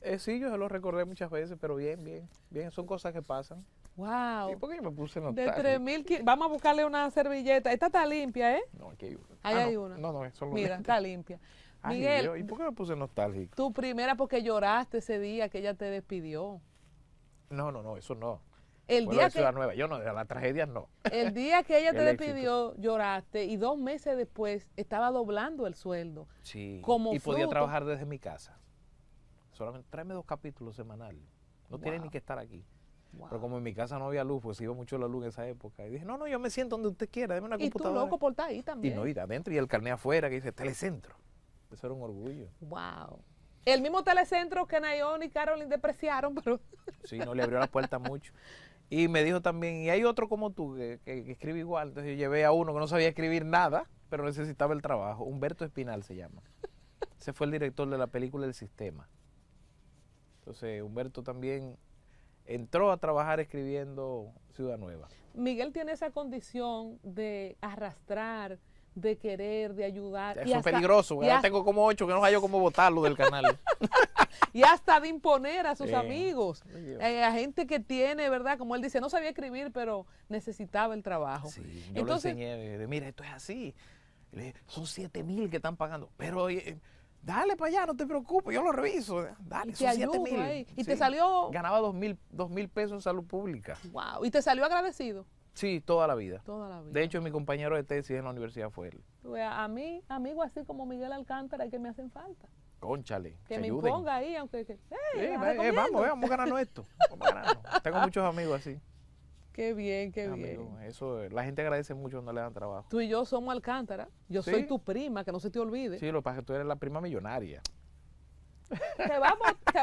Eh, sí, yo se lo recordé muchas veces, pero bien, bien, bien, son cosas que pasan. Wow. ¿Y por qué yo me puse nostálgico? De 3.000, vamos a buscarle una servilleta. Esta está limpia, ¿eh? No, aquí hay una. Ahí ah, hay una. No, no, es solo Mira, está limpia. Miguel, ¿y por qué me puse nostálgico? Tu primera porque lloraste ese día que ella te despidió. No, no, no, eso no. El día que, Nueva, yo no, El día que ella te despidió, lloraste y dos meses después estaba doblando el sueldo. Sí. Como y podía trabajar desde mi casa. Solamente tráeme dos capítulos semanales. No tiene ni que estar aquí. Pero como en mi casa no había luz, pues iba mucho la luz en esa época. Y dije, no, no, yo me siento donde usted quiera, deme una computadora. Y tú loco por estar ahí también. Y no, y adentro, y el carnet afuera que dice Telecentro. Eso era un orgullo. Wow. El mismo Telecentro que Nayón y Carolyn depreciaron, pero... Sí, no le abrió la puerta mucho. Y me dijo también, y hay otro como tú que, escribe igual. Entonces yo llevé a uno que no sabía escribir nada, pero necesitaba el trabajo. Humberto Espinal se llama. Se fue el director de la película El Sistema. Entonces Humberto también entró a trabajar escribiendo Ciudad Nueva. Miguel tiene esa condición de arrastrar de querer, de ayudar. Eso es peligroso, yo tengo como ocho que no yo cómo votarlo del canal. y hasta de imponer a sus amigos, eh, a gente que tiene, ¿verdad? Como él dice, no sabía escribir, pero necesitaba el trabajo. Sí, yo Entonces, lo enseñé, mira, esto es así. Son siete mil que están pagando, pero... Eh, dale para allá, no te preocupes, yo lo reviso. Eh, dale, son mil. Y te salió. Ganaba dos mil, pesos en salud pública. Wow, y te salió agradecido. Sí, toda la vida. Toda la vida. De hecho, mi compañero de tesis en la universidad fue él. A mí, amigos así como Miguel Alcántara, que me hacen falta. Conchale, que me ponga ahí, aunque. Eh, vamos, vamos ganando esto. Tengo muchos amigos así. Qué bien, qué bien. Eso, eh, la gente agradece mucho cuando le dan trabajo. Tú y yo somos Alcántara. Yo soy tu prima, que no se te olvide. Sí, lo que pasa es que tú eres la prima millonaria. Te va,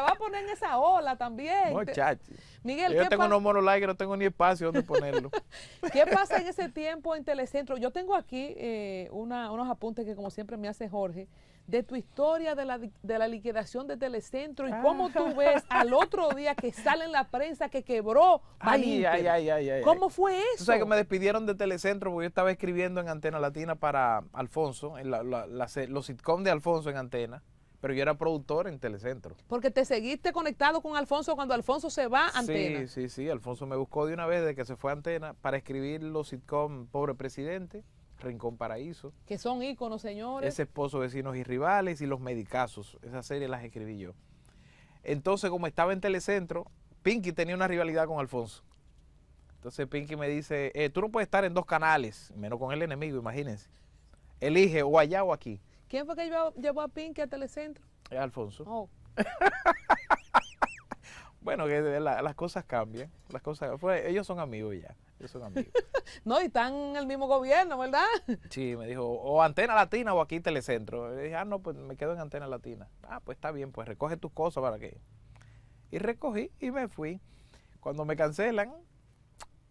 a, poner en esa ola también. Muchachos. Miguel, yo tengo unos y no tengo ni espacio donde ponerlo. ¿Qué pasa en ese tiempo en Telecentro? Yo tengo aquí eh, una, unos apuntes que como siempre me hace Jorge de tu historia de la, de la liquidación de Telecentro y ah. cómo tú ves al otro día que sale en la prensa que quebró. Ay, ay, ay, ¿Cómo fue eso? O sabes que me despidieron de Telecentro porque yo estaba escribiendo en Antena Latina para Alfonso, en los sitcom de Alfonso en Antena pero yo era productor en Telecentro. Porque te seguiste conectado con Alfonso cuando Alfonso se va a Antena. Sí, sí, sí, Alfonso me buscó de una vez de que se fue a Antena para escribir los sitcom Pobre Presidente, Rincón Paraíso. Que son íconos, señores. Ese esposo, vecinos y rivales y los medicazos. esa serie las escribí yo. Entonces, como estaba en Telecentro, Pinky tenía una rivalidad con Alfonso. Entonces Pinky me dice, eh, tú no puedes estar en dos canales, menos con el enemigo, imagínense. Elige o allá o aquí. ¿Quién fue que llevó, a Pinky a Telecentro? Es eh, Alfonso. Oh. bueno, que las cosas cambian. Las cosas, pues, ellos son amigos ya. son amigos. no, y están en el mismo gobierno, ¿verdad? Sí, me dijo, o Antena Latina o aquí Telecentro. Le dije, ah, no, pues me quedo en Antena Latina. Ah, pues está bien, pues recoge tus cosas para que. Y recogí y me fui. Cuando me cancelan,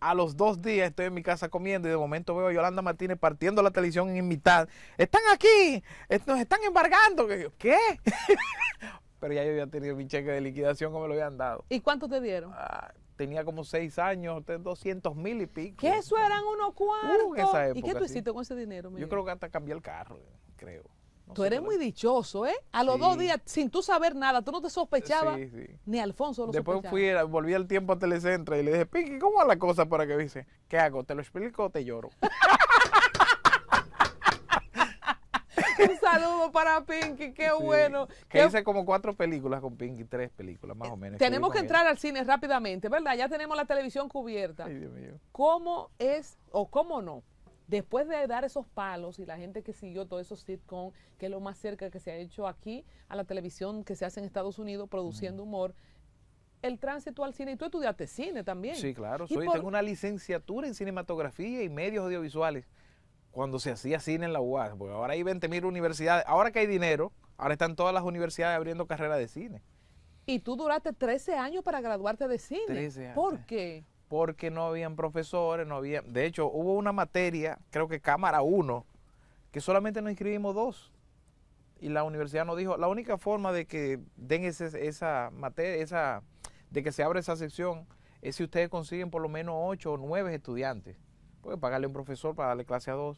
a los dos días estoy en mi casa comiendo y de momento veo a Yolanda Martínez partiendo la televisión en mitad. Están aquí, nos están embargando. ¿Qué? Pero ya yo había tenido mi cheque de liquidación como me lo habían dado. ¿Y cuánto te dieron? Ah, tenía como seis años, 200 mil y pico. ¿Qué? eso eran unos uh, cuantos. ¿Y qué tú hiciste con ese dinero? Yo creo que hasta cambié el carro, creo tú eres muy dichoso, ¿eh? A los dos días, sin tú saber nada, tú no te sospechabas. Ni Alfonso lo Después sospechaba. fui, volví al tiempo a Telecentro y le dije, Pinky, ¿cómo va la cosa para que dice? ¿Qué hago? ¿Te lo explico o te lloro? Un saludo para Pinky, qué bueno. Que hice como cuatro películas con Pinky, tres películas más o menos. Tenemos que entrar al cine rápidamente, ¿verdad? Ya tenemos la televisión cubierta. Ay, Dios mío. ¿Cómo es o cómo no? después de dar esos palos y la gente que siguió todos esos sitcoms, que es lo más cerca que se ha hecho aquí a la televisión que se hace en Estados Unidos produciendo humor, el tránsito al cine. Y tú estudiaste cine también. Sí, claro. Soy, Tengo una licenciatura en cinematografía y medios audiovisuales cuando se hacía cine en la UAS, porque ahora hay 20.000 universidades. Ahora que hay dinero, ahora están todas las universidades abriendo carreras de cine. Y tú duraste 13 años para graduarte de cine. 13 años. ¿Por qué? porque no habían profesores, no había, de hecho hubo una materia, creo que cámara 1, que solamente nos inscribimos dos. Y la universidad nos dijo, la única forma de que den ese, esa materia, esa, de que se abra esa sección, es si ustedes consiguen por lo menos ocho o nueve estudiantes. Porque pagarle un profesor para darle clase a dos.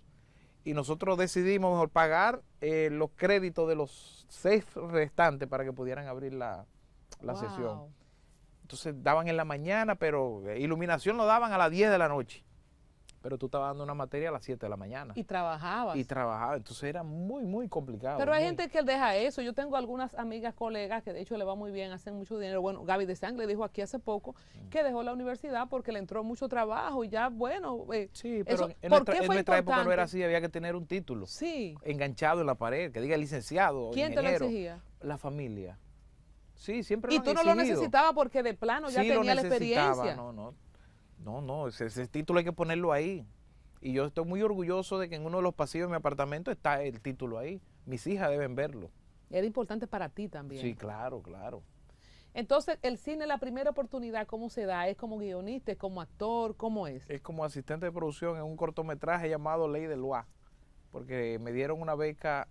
Y nosotros decidimos mejor pagar eh, los créditos de los seis restantes para que pudieran abrir la, la sesión. Entonces daban en la mañana, pero eh, iluminación lo daban a las 10 de la noche. Pero tú estabas dando una materia a las 7 de la mañana. Y trabajabas. Y trabajaba. Entonces era muy, muy complicado. Pero hay gente que deja eso. Yo tengo algunas amigas, colegas, que de hecho le va muy bien, hacen mucho dinero. Bueno, Gaby de Sangre dijo aquí hace poco mm. que dejó la universidad porque le entró mucho trabajo y ya, bueno. Eh, sí, pero en, nuestra, época no era así. Había que tener un título. Sí. Enganchado en la pared, que diga licenciado. ¿Quién ingeniero. te lo exigía? La familia Sí, siempre lo Y tú no lo necesitabas porque de plano ya tenía la experiencia. No, no, no, no ese, ese título hay que ponerlo ahí. Y yo estoy muy orgulloso de que en uno de los pasillos de mi apartamento está el título ahí. Mis hijas deben verlo. Era importante para ti también. Sí, claro, claro. Entonces, el cine, la primera oportunidad, ¿cómo se da? ¿Es como guionista, es como actor? ¿Cómo es? Es como asistente de producción en un cortometraje llamado Ley de Loa, porque me dieron una beca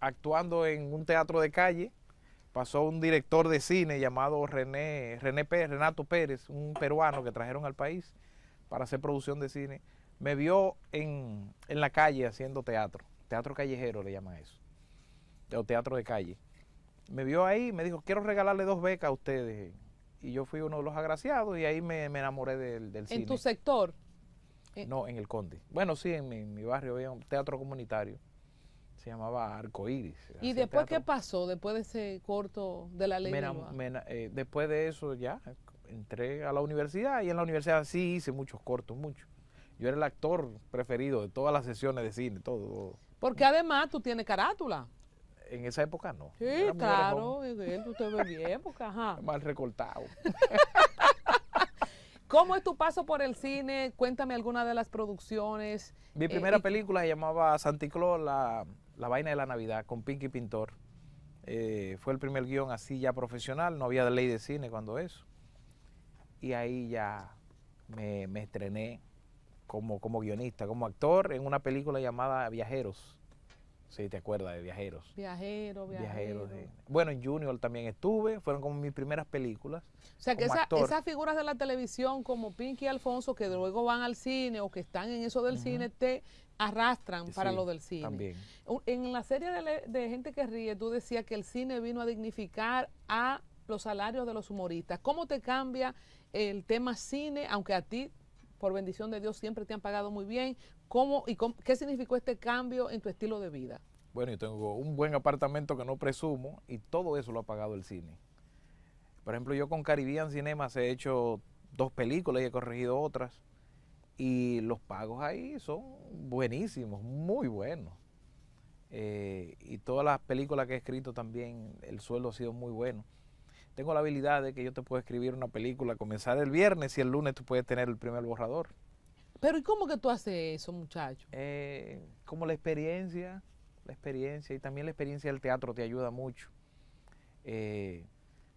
actuando en un teatro de calle pasó un director de cine llamado René, René Pérez, Renato Pérez, un peruano que trajeron al país para hacer producción de cine, me vio en, la calle haciendo teatro, teatro callejero le llaman eso, o teatro de calle. Me vio ahí y me dijo, quiero regalarle dos becas a ustedes. Y yo fui uno de los agraciados y ahí me, enamoré del, cine. ¿En tu sector? No, en el Conde. Bueno, sí, en mi, en mi barrio había un teatro comunitario se llamaba Arcoíris. ¿Y después qué pasó? Después de ese corto de la ley. Eh, después de eso ya entré a la universidad y en la universidad sí hice muchos cortos, muchos. Yo era el actor preferido de todas las sesiones de cine, todo. Porque además tú tienes carátula. En esa época no. Sí, claro, tú te ves bien, porque Mal recortado. ¿Cómo es tu paso por el cine? Cuéntame alguna de las producciones. Mi eh, primera película se llamaba Santicló, la la vaina de la Navidad con Pinky Pintor. Eh, fue el primer guión así ya profesional, no había ley de cine cuando eso. Y ahí ya me, me estrené como, como guionista, como actor en una película llamada Viajeros Sí, te acuerdas de Viajeros. Viajeros, Viajeros. Bueno, en Junior también estuve, fueron como mis primeras películas. O sea, que esas figuras de la televisión como Pinky y Alfonso, que luego van al cine o que están en eso del cine, te arrastran para lo del cine. También. En la serie de, de Gente que Ríe, tú decías que el cine vino a dignificar a los salarios de los humoristas. ¿Cómo te cambia el tema cine, aunque a ti por bendición de Dios siempre te han pagado muy bien. ¿Cómo y qué significó este cambio en tu estilo de vida? Bueno, yo tengo un buen apartamento que no presumo y todo eso lo ha pagado el cine. Por ejemplo, yo con Caribbean Cinemas he hecho dos películas y he corregido otras. Y los pagos ahí son buenísimos, muy buenos. Eh, y todas las películas que he escrito también, el sueldo ha sido muy bueno. Tengo la habilidad de que yo te puedo escribir una película, comenzar el viernes y el lunes tú puedes tener el primer borrador. Pero ¿y cómo que tú haces eso, muchacho? Eh, como la experiencia, la experiencia y también la experiencia del teatro te ayuda mucho. Eh,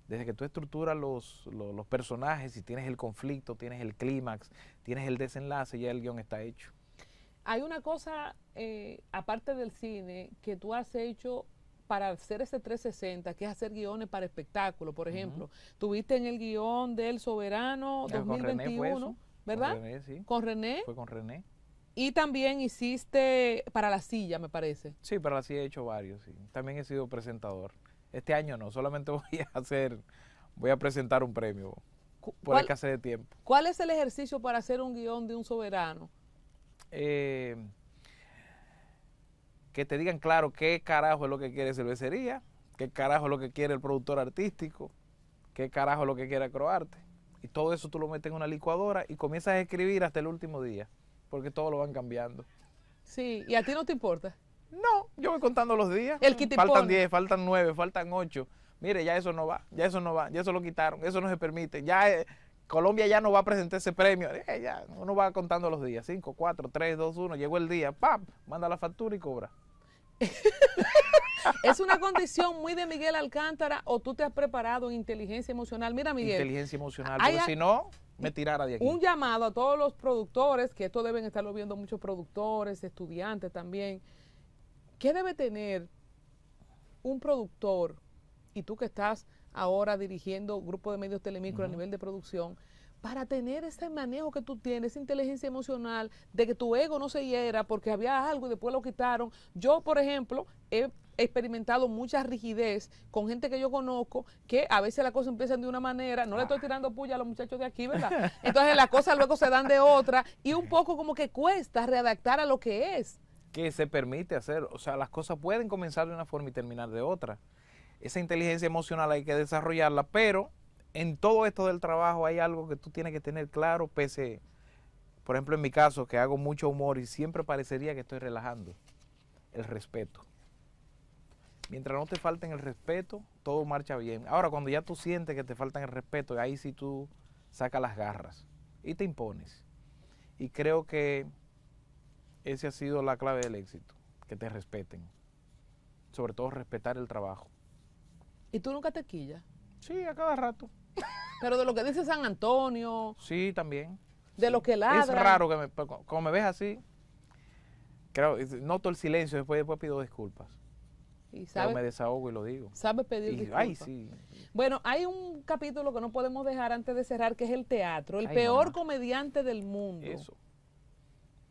desde que tú estructuras los, personajes si tienes el conflicto, tienes el clímax, tienes el desenlace, ya el guión está hecho. Hay una cosa, eh, aparte del cine, que tú has hecho para hacer ese 360, que es hacer guiones para espectáculos, por ejemplo. Tuviste en el guión del Soberano 2021. ¿verdad? Con René, Con René. Fue con René. Y también hiciste para la silla, me parece. Sí, para la silla he hecho varios, sí. También he sido presentador. Este año no, solamente voy a hacer, voy a presentar un premio por escasez de tiempo. ¿Cuál es el ejercicio para hacer un guión de un soberano? Eh, que te digan claro qué carajo es lo que quiere cervecería, qué carajo es lo que quiere el productor artístico, qué carajo es lo que quiere acroarte. Y todo eso tú lo metes en una licuadora y comienzas a escribir hasta el último día, porque todo lo van cambiando. Sí, ¿y a ti no te importa? No, yo voy contando los días. El faltan 10, faltan 9, faltan 8. Mire, ya eso no va, ya eso no va, ya eso lo quitaron, eso no se permite. Ya eh, Colombia ya no va a presentar ese premio. Eh, ya, uno va contando los días, 5, 4, 3, 2, 1, llegó el día, ¡pam! Manda la factura y cobra. es una condición muy de Miguel Alcántara o tú te has preparado en inteligencia emocional. Mira, Miguel. Inteligencia emocional, porque si no, me tirara de aquí. Un llamado a todos los productores, que esto deben estarlo viendo muchos productores, estudiantes también. ¿Qué debe tener un productor y tú que estás ahora dirigiendo grupo de medios telemicro a nivel de producción? para tener ese manejo que tú tienes, esa inteligencia emocional, de que tu ego no se hiera porque había algo y después lo quitaron. Yo, por ejemplo, he experimentado mucha rigidez con gente que yo conozco, que a veces las cosas empiezan de una manera, no le estoy ah. tirando puya a los muchachos de aquí, ¿verdad? Entonces las cosas luego se dan de otra y un poco como que cuesta readaptar a lo que es. Que se permite hacer, o sea, las cosas pueden comenzar de una forma y terminar de otra. Esa inteligencia emocional hay que desarrollarla, pero en todo esto del trabajo hay algo que tú tienes que tener claro, pese, por ejemplo, en mi caso, que hago mucho humor y siempre parecería que estoy relajando, el respeto. Mientras no te falten el respeto, todo marcha bien. Ahora, cuando ya tú sientes que te faltan el respeto, ahí sí tú sacas las garras y te impones. Y creo que esa ha sido la clave del éxito, que te respeten. Sobre todo respetar el trabajo. ¿Y tú nunca te quillas? Sí, a cada rato. Pero de lo que dice San Antonio. Sí, también. De lo que ladra. Es raro que pues, como me ves así, creo, noto el silencio, después, después pido disculpas. Y me desahogo y lo digo. Sabes pedir disculpas. Bueno, hay un capítulo que no podemos dejar antes de cerrar, que es el teatro. El peor comediante del mundo. Eso.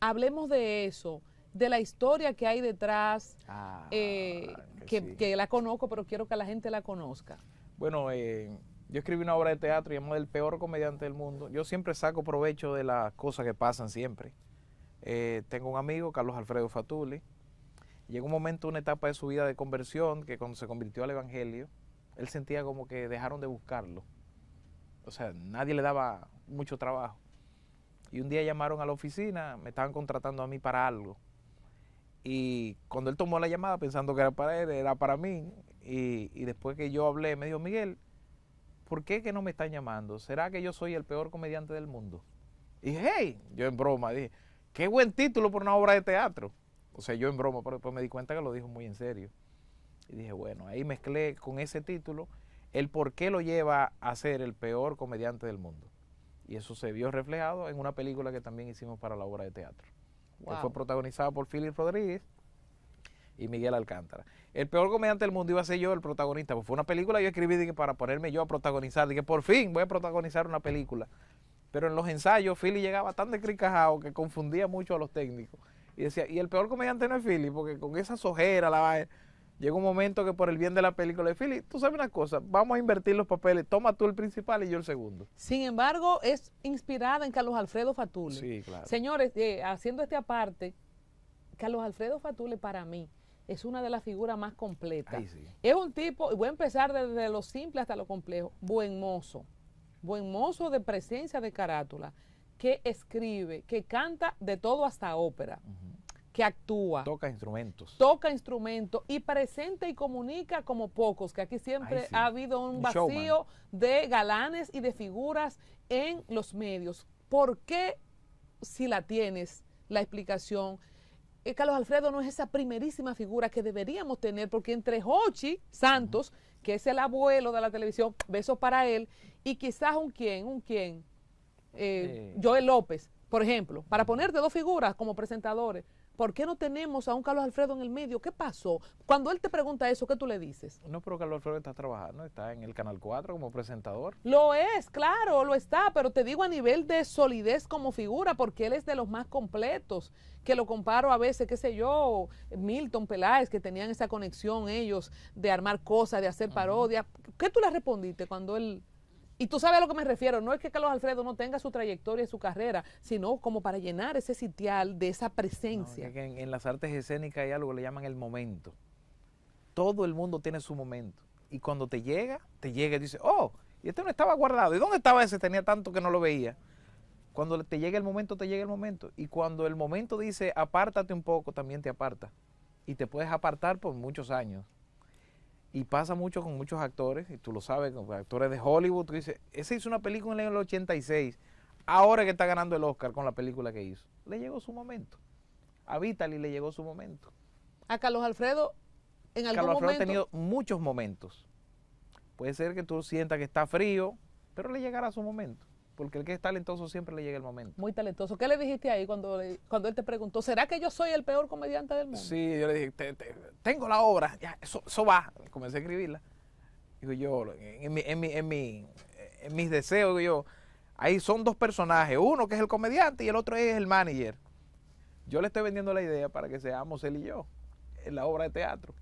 Hablemos de eso de la historia que hay detrás, ah, eh, que, que, la conozco, pero quiero que la gente la conozca. Bueno, eh, yo escribí una obra de teatro y llamada El peor comediante del mundo. Yo siempre saco provecho de las cosas que pasan siempre. Eh, tengo un amigo, Carlos Alfredo Fatuli. Llegó un momento, una etapa de su vida de conversión, que cuando se convirtió al Evangelio, él sentía como que dejaron de buscarlo. O sea, nadie le daba mucho trabajo. Y un día llamaron a la oficina, me estaban contratando a mí para algo. Y cuando él tomó la llamada pensando que era para él, era para mí. Y, y después que yo hablé, me dijo, Miguel, ¿por qué que no me están llamando? ¿Será que yo soy el peor comediante del mundo? Y dije, hey, yo en broma dije, qué buen título por una obra de teatro. O sea, yo en broma, pero después me di cuenta que lo dijo muy en serio. Y dije, bueno, ahí mezclé con ese título el por qué lo lleva a ser el peor comediante del mundo. Y eso se vio reflejado en una película que también hicimos para la obra de teatro. fue protagonizada por Philip Rodríguez y Miguel Alcántara el peor comediante del mundo iba a ser yo el protagonista. Pues fue una película que yo escribí para ponerme yo a protagonizar. Dije, por fin voy a protagonizar una película. Pero en los ensayos, Philly llegaba tan descricajado que confundía mucho a los técnicos. Y decía, y el peor comediante no es Philly, porque con esa sojera la a... Llega un momento que por el bien de la película de Philly, tú sabes una cosa, vamos a invertir los papeles, toma tú el principal y yo el segundo. Sin embargo, es inspirada en Carlos Alfredo Fatule. Sí, claro. Señores, eh, haciendo este aparte, Carlos Alfredo Fatule para mí, es una de las figuras más completas. Es un tipo, y voy a empezar desde lo simple hasta lo complejo, buen mozo, buen mozo de presencia de carátula, que escribe, que canta de todo hasta ópera, que actúa. Toca instrumentos. Toca instrumentos y presenta y comunica como pocos, que aquí siempre ha habido un, vacío de galanes y de figuras en los medios. ¿Por qué si la tienes, la explicación? Eh, Carlos Alfredo no es esa primerísima figura que deberíamos tener, porque entre Hochi Santos, que es el abuelo de la televisión, besos para él, y quizás un quién, un quién, eh, eh. Joel López, por ejemplo, para ponerte dos figuras como presentadores, ¿Por qué no tenemos a un Carlos Alfredo en el medio? ¿Qué pasó? Cuando él te pregunta eso, ¿qué tú le dices? No, pero Carlos Alfredo está trabajando, está en el Canal 4 como presentador. Lo es, claro, lo está, pero te digo a nivel de solidez como figura, porque él es de los más completos, que lo comparo a veces, qué sé yo, Milton Peláez, que tenían esa conexión ellos de armar cosas, de hacer parodias. ¿Qué tú le respondiste cuando él y tú sabes a lo que me refiero, no es que Carlos Alfredo no tenga su trayectoria, y su carrera, sino como para llenar ese sitial de esa presencia. en, las artes escénicas hay algo que le llaman el momento. Todo el mundo tiene su momento. Y cuando te llega, te llega y dice, oh, y este no estaba guardado. ¿Y dónde estaba ese? Tenía tanto que no lo veía. Cuando te llega el momento, te llega el momento. Y cuando el momento dice, apártate un poco, también te aparta. Y te puedes apartar por muchos años. Y pasa mucho con muchos actores, y tú lo sabes, con actores de Hollywood, tú dices, ese hizo una película en el 86, ahora que está ganando el Oscar con la película que hizo. Le llegó su momento. A Vitaly le llegó su momento. A Carlos Alfredo, en algún Carlos Alfredo ha tenido muchos momentos. Puede ser que tú sientas que está frío, pero le llegará su momento porque el que es talentoso siempre le llega el momento. Muy talentoso. ¿Qué le dijiste ahí cuando, cuando él te preguntó, ¿será que yo soy el peor comediante del mundo? Sí, yo le dije, tengo la obra, eso, va. Comencé a escribirla. Digo yo, en, mi, en, mi, en, mis deseos, yo, ahí son dos personajes, uno que es el comediante y el otro es el manager. Yo le estoy vendiendo la idea para que seamos él y yo en la obra de teatro.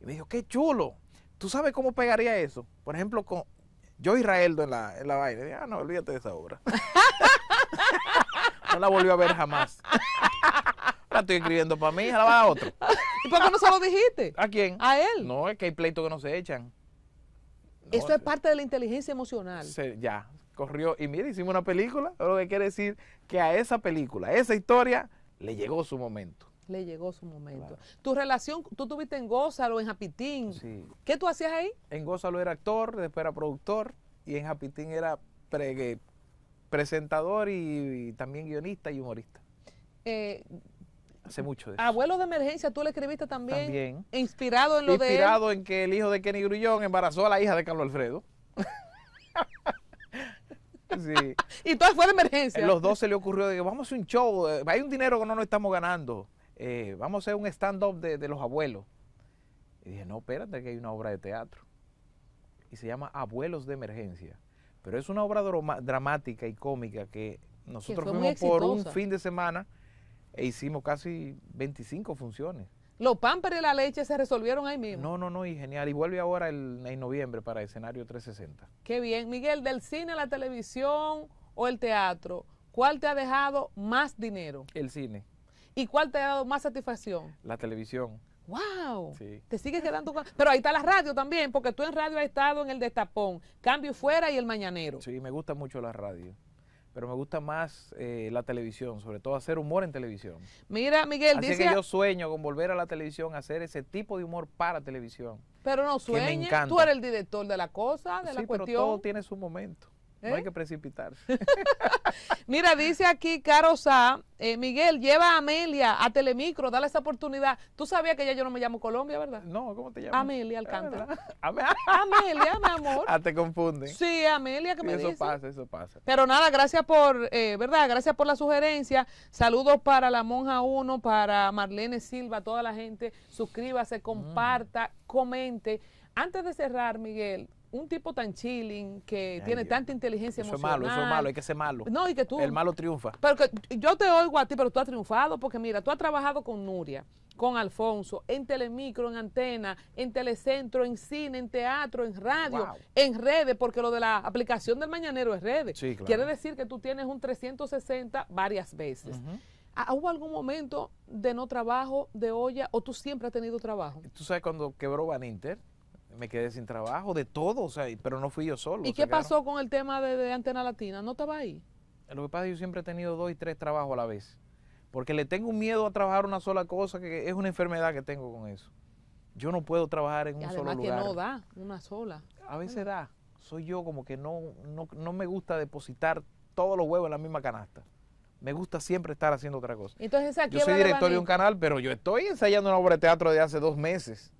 Y me dijo, qué chulo. ¿Tú sabes cómo pegaría eso? Por ejemplo, con, yo Israeldo en la, en la vaina. ah, no, olvídate de esa obra. no la volvió a ver jamás. La estoy escribiendo para mí, la va a otro. ¿Y por qué no se lo dijiste? ¿A quién? A él. No, es que hay pleitos que no se echan. Eso es parte de la inteligencia emocional. ya, corrió. Y mira, hicimos una película. Lo que quiere decir que a esa película, a esa historia, le llegó su momento. Le llegó su momento. Tu relación, tú tuviste en Gózalo, en Japitín. Sí. ¿Qué tú hacías ahí? En Gózalo era actor, después era productor y en Japitín era presentador y, también guionista y humorista. Eh, Hace mucho Abuelo de emergencia, tú le escribiste también. También. Inspirado en lo de. Inspirado en que el hijo de Kenny Grullón embarazó a la hija de Carlos Alfredo. sí. y todo fue de emergencia. Los dos se le ocurrió de vamos a hacer un show, eh, hay un dinero que no nos estamos ganando. Eh, vamos a hacer un stand-up de, los abuelos. Y dije, no, espérate, que hay una obra de teatro. Y se llama Abuelos de Emergencia. Pero es una obra dramática y cómica que nosotros fuimos por un fin de semana e hicimos casi 25 funciones. Los pampers y la leche se resolvieron ahí mismo. No, no, no, y genial. Y vuelve ahora en noviembre para escenario 360. Qué bien. Miguel, del cine, la televisión o el teatro, ¿cuál te ha dejado más dinero? El cine. ¿Y cuál te ha dado más satisfacción? La televisión. ¡Wow! Sí. Te sigues quedando con... Pero ahí está la radio también, porque tú en radio has estado en el destapón, Cambio Fuera y El Mañanero. Sí, me gusta mucho la radio, pero me gusta más eh, la televisión, sobre todo hacer humor en televisión. Mira, Miguel, Así dice... que yo sueño con volver a la televisión, hacer ese tipo de humor para televisión. Pero no sueñes, tú eres el director de la cosa, de la cuestión. todo tiene su momento. No hay ¿Eh? que precipitar. Mira, dice aquí Caro eh, Miguel, lleva a Amelia a Telemicro, dale esa oportunidad. Tú sabías que ya yo no me llamo Colombia, ¿verdad? No, ¿cómo te llamas? Amelia Alcántara. Amelia, mi amor. Ah, te confunden. Sí, Amelia, que me Eso pasa, eso pasa. Pero nada, gracias por, eh, ¿verdad? Gracias por la sugerencia. Saludos para la Monja 1, para Marlene Silva, toda la gente. Suscríbase, comparta, comente. Antes de cerrar, Miguel, un tipo tan chilling, que tiene tanta inteligencia eso emocional. Eso es malo, eso es malo, hay que ser malo. No, y que tú. El malo triunfa. Pero que yo te oigo a ti, pero tú has triunfado, porque mira, tú has trabajado con Nuria, con Alfonso, en Telemicro, en Antena, en Telecentro, en cine, en teatro, en radio, en redes, porque lo de la aplicación del Mañanero es redes. Quiere decir que tú tienes un 360 varias veces. ¿Hubo algún momento de no trabajo, de olla, o tú siempre has tenido trabajo? Tú sabes cuando quebró Van Inter, me quedé sin trabajo, de todo, o sea, pero no fui yo solo. ¿Y qué pasó con el tema de, Antena Latina? ¿No estaba ahí? Lo que pasa es que yo siempre he tenido dos y tres trabajos a la vez, porque le tengo miedo a trabajar una sola cosa, que es una enfermedad que tengo con eso. Yo no puedo trabajar en un solo lugar. Además que no da una sola. A veces da. Soy yo como que no, no, no me gusta depositar todos los huevos en la misma canasta me gusta siempre estar haciendo otra cosa. Entonces, yo soy director de un canal, pero yo estoy ensayando una obra de teatro de hace dos meses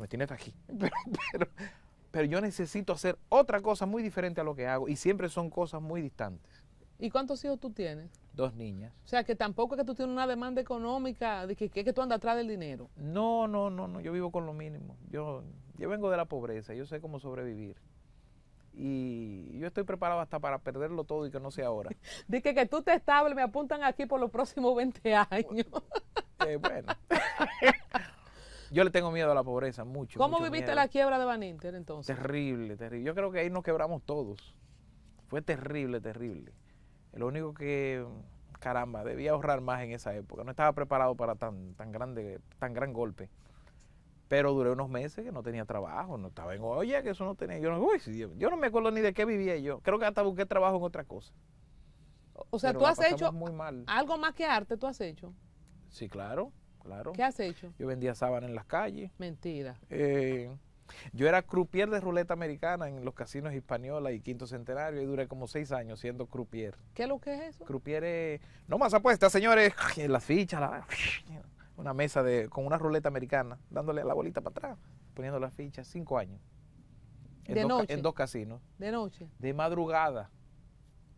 me tienes aquí. Pero, yo necesito hacer otra cosa muy diferente a lo que hago y siempre son cosas muy distantes. ¿Y cuántos hijos tú tienes? Dos niñas. O sea, que tampoco es que tú tienes una demanda económica, de que, tú andas atrás del dinero. No, no, no, no, yo vivo con lo mínimo. Yo, yo vengo de la pobreza, yo sé cómo sobrevivir. Y yo estoy preparado hasta para perderlo todo y que no sea ahora. Dice que, tú te estable, me apuntan aquí por los próximos 20 años. Eh, bueno. Yo le tengo miedo a la pobreza, mucho. ¿Cómo viviste la quiebra de Van Inter entonces? Terrible, terrible. Yo creo que ahí nos quebramos todos. Fue terrible, terrible. Lo único que, caramba, debía ahorrar más en esa época. No estaba preparado para tan, tan, grande, tan gran golpe. Pero duré unos meses que no tenía trabajo, no estaba en olla, que eso no tenía. Yo no, yo no me acuerdo ni de qué vivía yo. Creo que hasta busqué trabajo en otra cosa. O sea, tú has hecho algo más que arte, tú has hecho. Sí, claro claro. ¿Qué has hecho? Yo vendía sábanas en las calles. Mentira. Eh, yo era crupier de ruleta americana en los casinos Hispaniola y Quinto Centenario y duré como seis años siendo crupier ¿Qué es lo que es eso? Croupier es... No más apuestas, señores. Las fichas, una mesa de, con una ruleta americana, dándole la bolita para atrás, poniendo las fichas, cinco años. de noche. En dos casinos. De noche. De madrugada.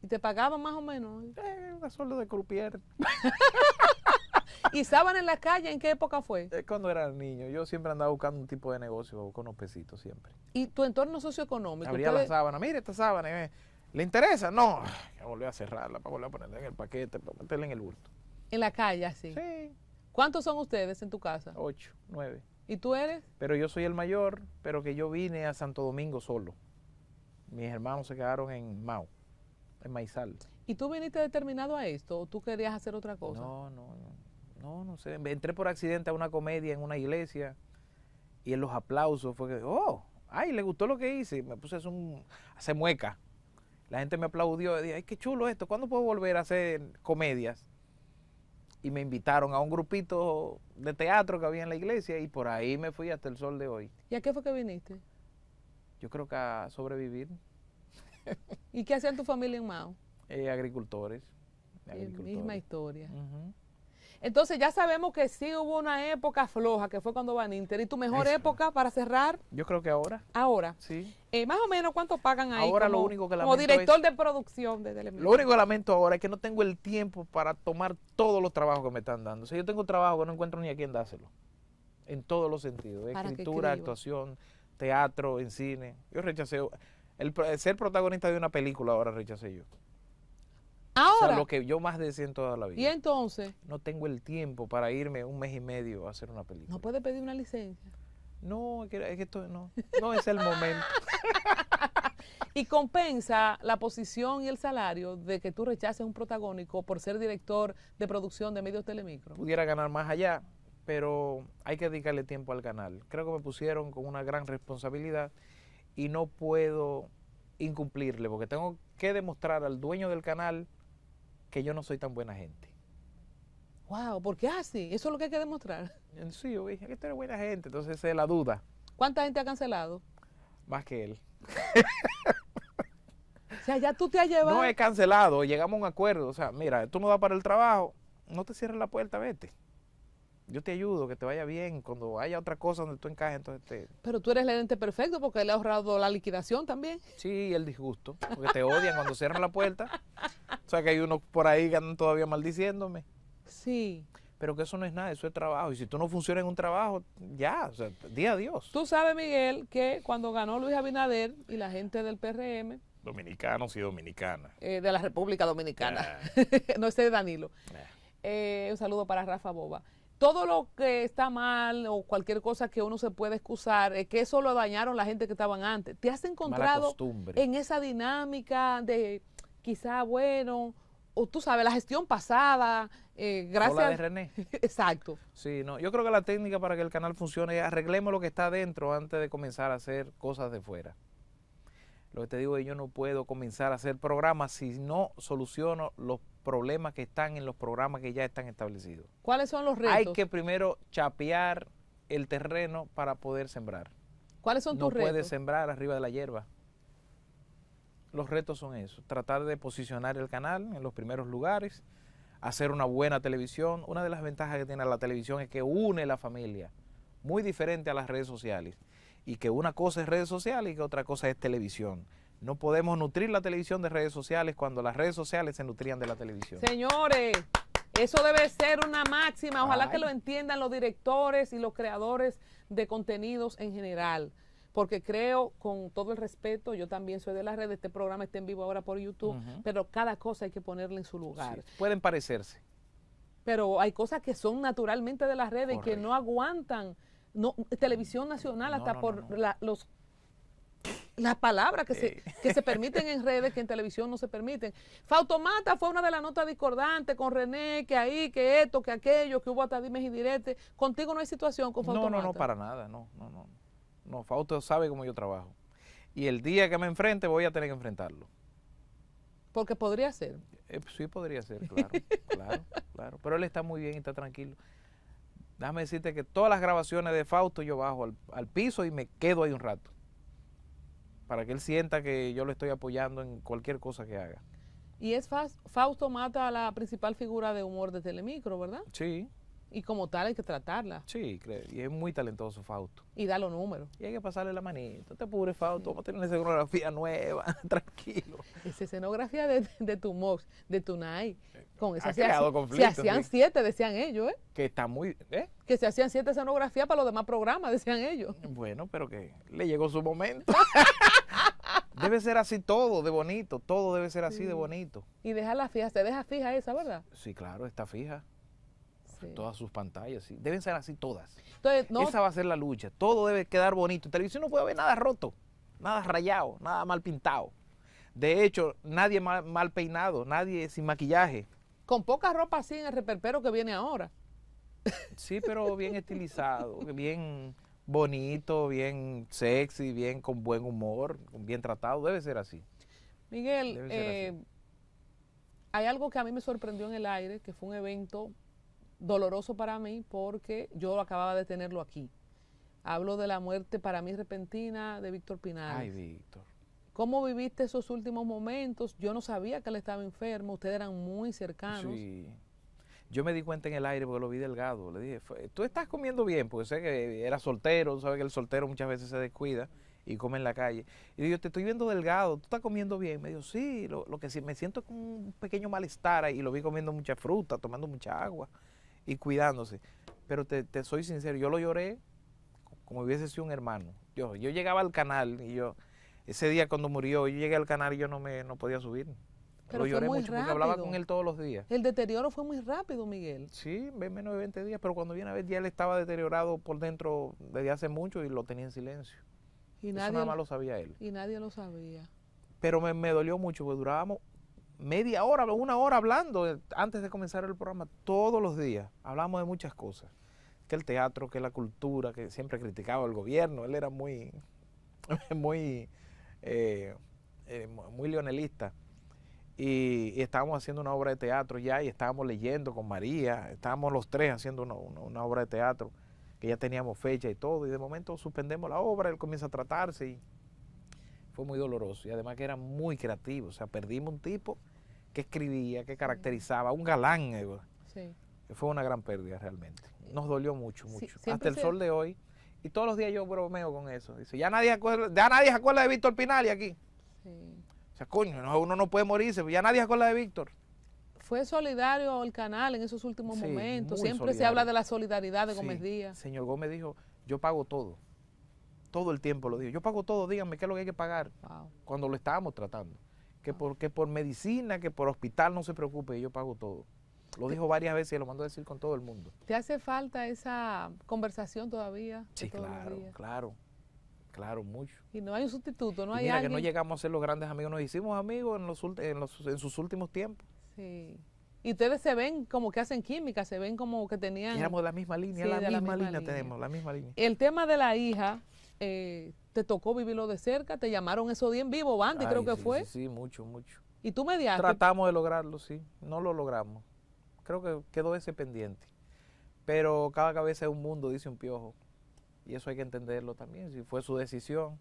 ¿Y te pagaban más o menos? Eh, un sueldo de croupier. ¿Y estaban en la calle? ¿En qué época fue? Es eh, cuando era niño. Yo siempre andaba buscando un tipo de negocio con unos pesitos siempre. ¿Y tu entorno socioeconómico? Abría la sábana. Mire esta sábana. Eh. ¿Le interesa? No. Ya volví a cerrarla para volver a ponerla en el paquete, para meterla en el bulto. ¿En la calle, sí. Sí. ¿Cuántos son ustedes en tu casa? Ocho, nueve. ¿Y tú eres? Pero yo soy el mayor, pero que yo vine a Santo Domingo solo. Mis hermanos se quedaron en Mao, en Maizal. ¿Y tú viniste determinado a esto o tú querías hacer otra cosa? No, no, no. No, no sé. Entré por accidente a una comedia en una iglesia y en los aplausos fue que, oh, ay, le gustó lo que hice. Me puse a hacer, un, mueca. La gente me aplaudió. Y dije, ay, qué chulo esto. ¿Cuándo puedo volver a hacer comedias? Y me invitaron a un grupito de teatro que había en la iglesia y por ahí me fui hasta el sol de hoy. ¿Y a qué fue que viniste? Yo creo que a sobrevivir. ¿Y qué hacía tu familia en Mao? Eh, agricultores, agricultores. Misma historia. Entonces ya sabemos que sí hubo una época floja, que fue cuando van Inter. ¿Y tu mejor época para cerrar? Yo creo que ahora. Ahora. Sí. Eh, más o menos cuánto pagan ahí. Ahora lo único que lamento Como director de producción de Telemundo. Lo único que lamento ahora es que no tengo el tiempo para tomar todos los trabajos que me están dando. O sea, yo tengo trabajo que no encuentro ni a quién dárselo. En todos los sentidos. Escritura, actuación, teatro, en cine. Yo rechacé. el ser protagonista de una película ahora rechacé yo. Ahora. lo que yo más decía en toda la vida. ¿Y entonces? No tengo el tiempo para irme un mes y medio a hacer una película. ¿No puede pedir una licencia? No, es que, esto no. No es el momento. y compensa la posición y el salario de que tú rechaces un protagónico por ser director de producción de medios telemicro. Pudiera ganar más allá, pero hay que dedicarle tiempo al canal. Creo que me pusieron con una gran responsabilidad y no puedo incumplirle porque tengo que demostrar al dueño del canal que yo no soy tan buena gente. Wow, ¿por qué así? eso es lo que hay que demostrar. Sí, yo que tú eres buena gente, entonces es la duda. ¿Cuánta gente ha cancelado? Más que él. o sea, ya tú te has llevado. No he cancelado, llegamos a un acuerdo. O sea, mira, tú no vas para el trabajo, no te cierres la puerta, vete yo te ayudo, que te vaya bien, cuando haya otra cosa donde tú encajes, entonces te... Pero tú eres el ente perfecto porque le ha ahorrado la liquidación también. Sí, el disgusto, porque te odian cuando cierran la puerta. O sea que hay uno por ahí que andan todavía maldiciéndome. Sí. Pero que eso no es nada, eso es trabajo. Y si tú no funcionas en un trabajo, ya, o sea, di adiós. Tú sabes, Miguel, que cuando ganó Luis Abinader y la gente del PRM... Dominicanos y dominicanas. Eh, de la República Dominicana. Ah. no, ese de Danilo. Ah. Eh, un saludo para Rafa Boba todo lo que está mal o cualquier cosa que uno se puede excusar, es que eso lo dañaron la gente que estaban antes. ¿Te has encontrado en esa dinámica de quizá, bueno, o tú sabes, la gestión pasada, eh, gracias... de René. Exacto. Sí, no, yo creo que la técnica para que el canal funcione es arreglemos lo que está dentro antes de comenzar a hacer cosas de fuera. Lo que te digo es yo no puedo comenzar a hacer programas si no soluciono los problemas que están en los programas que ya están establecidos. ¿Cuáles son los retos? Hay que primero chapear el terreno para poder sembrar. ¿Cuáles son tus retos? No puedes sembrar arriba de la hierba. Los retos son esos, tratar de posicionar el canal en los primeros lugares, hacer una buena televisión. Una de las ventajas que tiene la televisión es que une la familia, muy diferente a las redes sociales. Y que una cosa es redes sociales y que otra cosa es televisión. No podemos nutrir la televisión de redes sociales cuando las redes sociales se nutrían de la televisión. Señores, eso debe ser una máxima. Ojalá que lo entiendan los directores y los creadores de contenidos en general. Porque creo, con todo el respeto, yo también soy de las redes, este programa está en vivo ahora por YouTube, pero cada cosa hay que ponerla en su lugar. pueden parecerse. Pero hay cosas que son naturalmente de las redes y que no aguantan. No, televisión nacional hasta por la, los las palabras que, se, que se permiten en redes que en televisión no se permiten. Fautomata fue una de las notas discordantes con René, que ahí, que esto, que aquello, que hubo hasta dimes y diretes. Contigo no hay situación con Fautomata. No, no, no, para nada, no, no, no. No, Fausto sabe cómo yo trabajo. Y el día que me enfrente voy a tener que enfrentarlo. Porque podría ser. Eh, pues, sí, podría ser, claro, claro, Pero él está muy bien y está tranquilo. Déjame decirte que todas las grabaciones de Fausto yo bajo al piso y me quedo ahí un rato para que él sienta que yo lo estoy apoyando en cualquier cosa que haga. Y es Fausto Mata la principal figura de humor de Telemicro, ¿verdad? Sí, y como tal hay que tratarla. Sí, creo. Y es muy talentoso Fausto. Y da los números. Y hay que pasarle la manito. Te pobre Fausto. Vamos a tener una escenografía nueva. Tranquilo. Esa escenografía de, tu Mox, de tu Nai. Eh, con esa se, hacían siete, decían ellos, ¿eh? Que está muy... ¿eh? Que se hacían siete escenografías para los demás programas, decían ellos. Bueno, pero que le llegó su momento. debe ser así todo de bonito. Todo debe ser así de bonito. Y deja la fija. Se deja fija esa, ¿verdad? Sí, claro. Está fija todas sus pantallas. ¿sí? Deben ser así todas. Esa va a ser la lucha. Todo debe quedar bonito. En televisión no puede haber nada roto, nada rayado, nada mal pintado. De hecho, nadie mal, peinado, nadie sin maquillaje. Con poca ropa así en el reperpero que viene ahora. Sí, pero bien estilizado, bien bonito, bien sexy, bien con buen humor, bien tratado, debe ser así. Miguel, eh, hay algo que a mí me sorprendió en el aire, que fue un evento doloroso para mí porque yo acababa de tenerlo aquí. Hablo de la muerte para mí repentina de Víctor Pinal. Ay, Víctor. ¿Cómo viviste esos últimos momentos? Yo no sabía que él estaba enfermo, ustedes eran muy cercanos. Sí. Yo me di cuenta en el aire porque lo vi delgado. Le dije, tú estás comiendo bien, porque sé que era soltero, sabes que el soltero muchas veces se descuida y come en la calle. Y yo, te estoy viendo delgado, tú estás comiendo bien. Me dijo, sí, lo, que sí, me siento con un pequeño malestar ahí. Y lo vi comiendo mucha fruta, tomando mucha agua y cuidándose. Pero te, soy sincero, yo lo lloré como hubiese sido un hermano. Yo, yo llegaba al canal y yo, ese día cuando murió, yo llegué al canal y yo no me no podía subir. Pero lo lloré mucho porque hablaba con él todos los días. El deterioro fue muy rápido, Miguel. Sí, menos de 20 días, pero cuando viene a ver ya él estaba deteriorado por dentro desde hace mucho y lo tenía en silencio. Y nadie nada más lo sabía él. Y nadie lo sabía. Pero me, me dolió mucho porque durábamos media hora, una hora hablando eh, antes de comenzar el programa, todos los días. Hablamos de muchas cosas. Que el teatro, que la cultura, que siempre criticaba el gobierno. Él era muy, muy, eh, eh, muy leonelista. Y, estábamos haciendo una obra de teatro ya y estábamos leyendo con María. Estábamos los tres haciendo una obra de teatro que ya teníamos fecha y todo. Y de momento suspendemos la obra, él comienza a tratarse y fue muy doloroso. Y además que era muy creativo. O sea, perdimos un tipo que escribía, que caracterizaba, un galán. Eh, sí. Fue una gran pérdida realmente. Nos dolió mucho, mucho. Hasta el sol de hoy. Y todos los días yo bromeo con eso. Dice, ya nadie, acuerda, ya nadie se acuerda de Víctor y aquí. Sí. O sea, coño, uno no puede morirse, pues, ya nadie se acuerda de Víctor. Fue solidario el canal en esos últimos momentos. Siempre se habla de la solidaridad de Gómez Díaz. Señor Gómez dijo, yo pago todo. Todo el tiempo lo digo. Yo pago todo, díganme qué es lo que hay que pagar. Cuando lo estábamos tratando que por, que por medicina, que por hospital, no se preocupe, yo pago todo. Lo dijo varias veces y lo mandó a decir con todo el mundo. ¿Te hace falta esa conversación todavía? Sí, claro, claro. Claro, mucho. Y no hay un sustituto, no hay mira que no llegamos a ser los grandes amigos, nos hicimos amigos en los, en los en sus últimos tiempos. Sí. Y ustedes se ven como que hacen química, se ven como que tenían... Éramos de la misma línea, la, misma línea tenemos, la misma línea. El tema de la hija, eh, te tocó vivirlo de cerca, te llamaron eso día en vivo, Bandy creo que fue. Sí, mucho, mucho. ¿Y tú mediaste? Tratamos de lograrlo, sí, no lo logramos. Creo que quedó ese pendiente. Pero cada cabeza es un mundo, dice un piojo. Y eso hay que entenderlo también, si fue su decisión.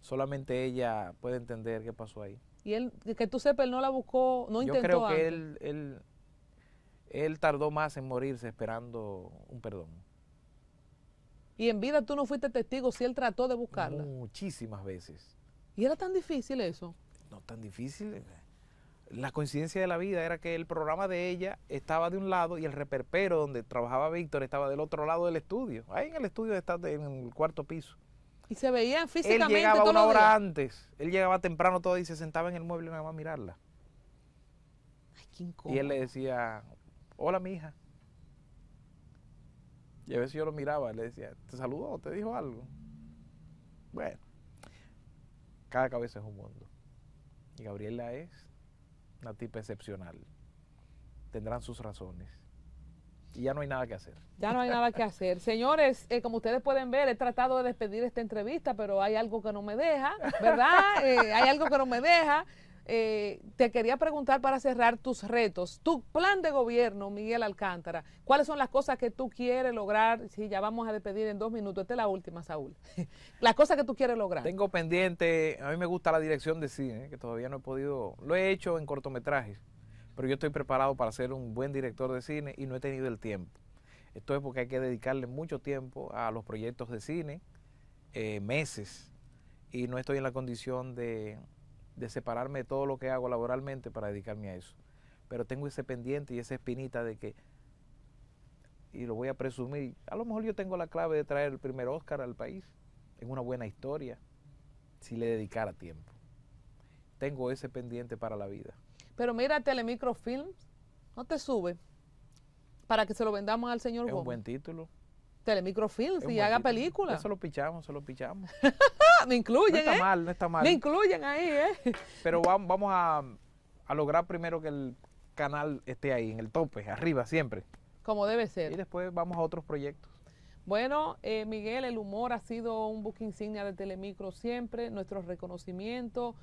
Solamente ella puede entender qué pasó ahí. Y él, que tú sepas, él no la buscó, no intentó Yo creo que él, él, él tardó más en morirse esperando un perdón. Y en vida tú no fuiste testigo si él trató de buscarla. Muchísimas veces. ¿Y era tan difícil eso? No tan difícil. La coincidencia de la vida era que el programa de ella estaba de un lado y el reperpero donde trabajaba Víctor estaba del otro lado del estudio. Ahí en el estudio está en el cuarto piso. Y se veían físicamente. Él llegaba una hora antes. Él llegaba temprano todo y se sentaba en el mueble nada más mirarla. Ay, qué incómodo. Y él le decía, hola, mi hija. Y a veces yo lo miraba, le decía, ¿te saludó? ¿Te dijo algo? Bueno, cada cabeza es un mundo. Y Gabriela es una tipa excepcional. Tendrán sus razones. Y ya no hay nada que hacer. Ya no hay nada que hacer. Señores, eh, como ustedes pueden ver, he tratado de despedir esta entrevista, pero hay algo que no me deja, ¿verdad? Eh, hay algo que no me deja. Eh, te quería preguntar para cerrar tus retos, tu plan de gobierno, Miguel Alcántara, ¿cuáles son las cosas que tú quieres lograr? Si ya vamos a despedir en dos minutos, esta es la última, Saúl. las cosas que tú quieres lograr. Tengo pendiente, a mí me gusta la dirección de cine, ¿eh? que todavía no he podido, lo he hecho en cortometrajes, pero yo estoy preparado para ser un buen director de cine y no he tenido el tiempo. Esto es porque hay que dedicarle mucho tiempo a los proyectos de cine, eh, meses, y no estoy en la condición de de separarme de todo lo que hago laboralmente para dedicarme a eso. Pero tengo ese pendiente y esa espinita de que, y lo voy a presumir, a lo mejor yo tengo la clave de traer el primer Oscar al país, en una buena historia, si le dedicara tiempo. Tengo ese pendiente para la vida. Pero mira Telemicrofilms, no te sube para que se lo vendamos al señor un buen título. Telemicrofilms y haga películas. Eso lo pichamos, eso lo pichamos. Me incluyen, No está ¿eh? mal, no está mal. Me incluyen ahí, ¿eh? Pero vamos, a, lograr primero que el canal esté ahí, en el tope, arriba siempre. Como debe ser. Y después vamos a otros proyectos. Bueno, eh, Miguel, el humor ha sido un book insignia de Telemicro siempre. Nuestro reconocimiento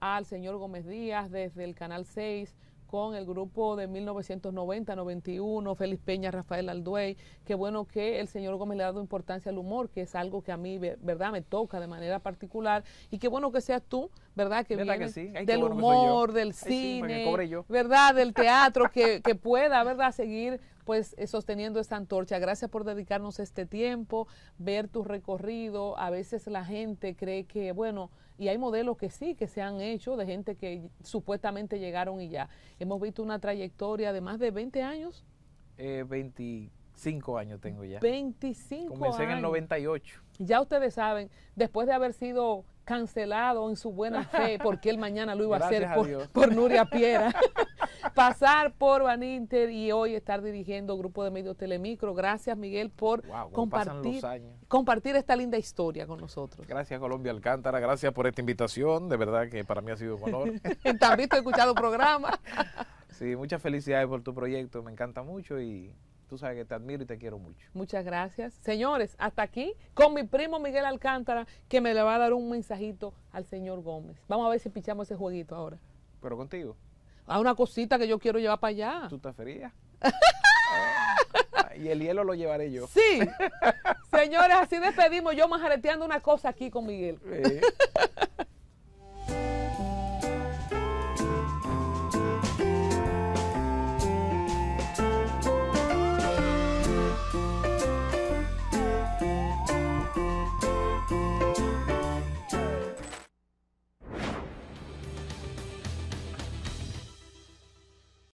al señor Gómez Díaz desde el Canal 6 con el grupo de 1990-91, Félix Peña, Rafael Alduey. Qué bueno que el señor Gómez le ha dado importancia al humor, que es algo que a mí, verdad, me toca de manera particular. Y qué bueno que seas tú, verdad, que ¿verdad del humor, del cine, verdad, del teatro, que, pueda, verdad, seguir pues eh, sosteniendo esta antorcha. Gracias por dedicarnos este tiempo, ver tu recorrido. A veces la gente cree que, bueno, y hay modelos que sí, que se han hecho de gente que supuestamente llegaron y ya. Hemos visto una trayectoria de más de 20 años. Eh, 25 años tengo ya. 25 Comencé en el 98. Ya ustedes saben, después de haber sido cancelado en su buena fe porque él mañana lo iba a hacer por, Nuria Piera. Pasar por Inter y hoy estar dirigiendo Grupo de Medios Telemicro. Gracias Miguel por compartir, compartir esta linda historia con nosotros. Gracias Colombia Alcántara. Gracias por esta invitación. De verdad que para mí ha sido un honor. Tan visto, escuchado programa. sí, muchas felicidades por tu proyecto. Me encanta mucho y Tú sabes que te admiro y te quiero mucho. Muchas gracias. Señores, hasta aquí con mi primo Miguel Alcántara, que me le va a dar un mensajito al señor Gómez. Vamos a ver si pichamos ese jueguito ahora. Pero contigo. A ah, una cosita que yo quiero llevar para allá. ¿Tú te ah, y el hielo lo llevaré yo. Sí. Señores, así despedimos yo majareteando una cosa aquí con Miguel.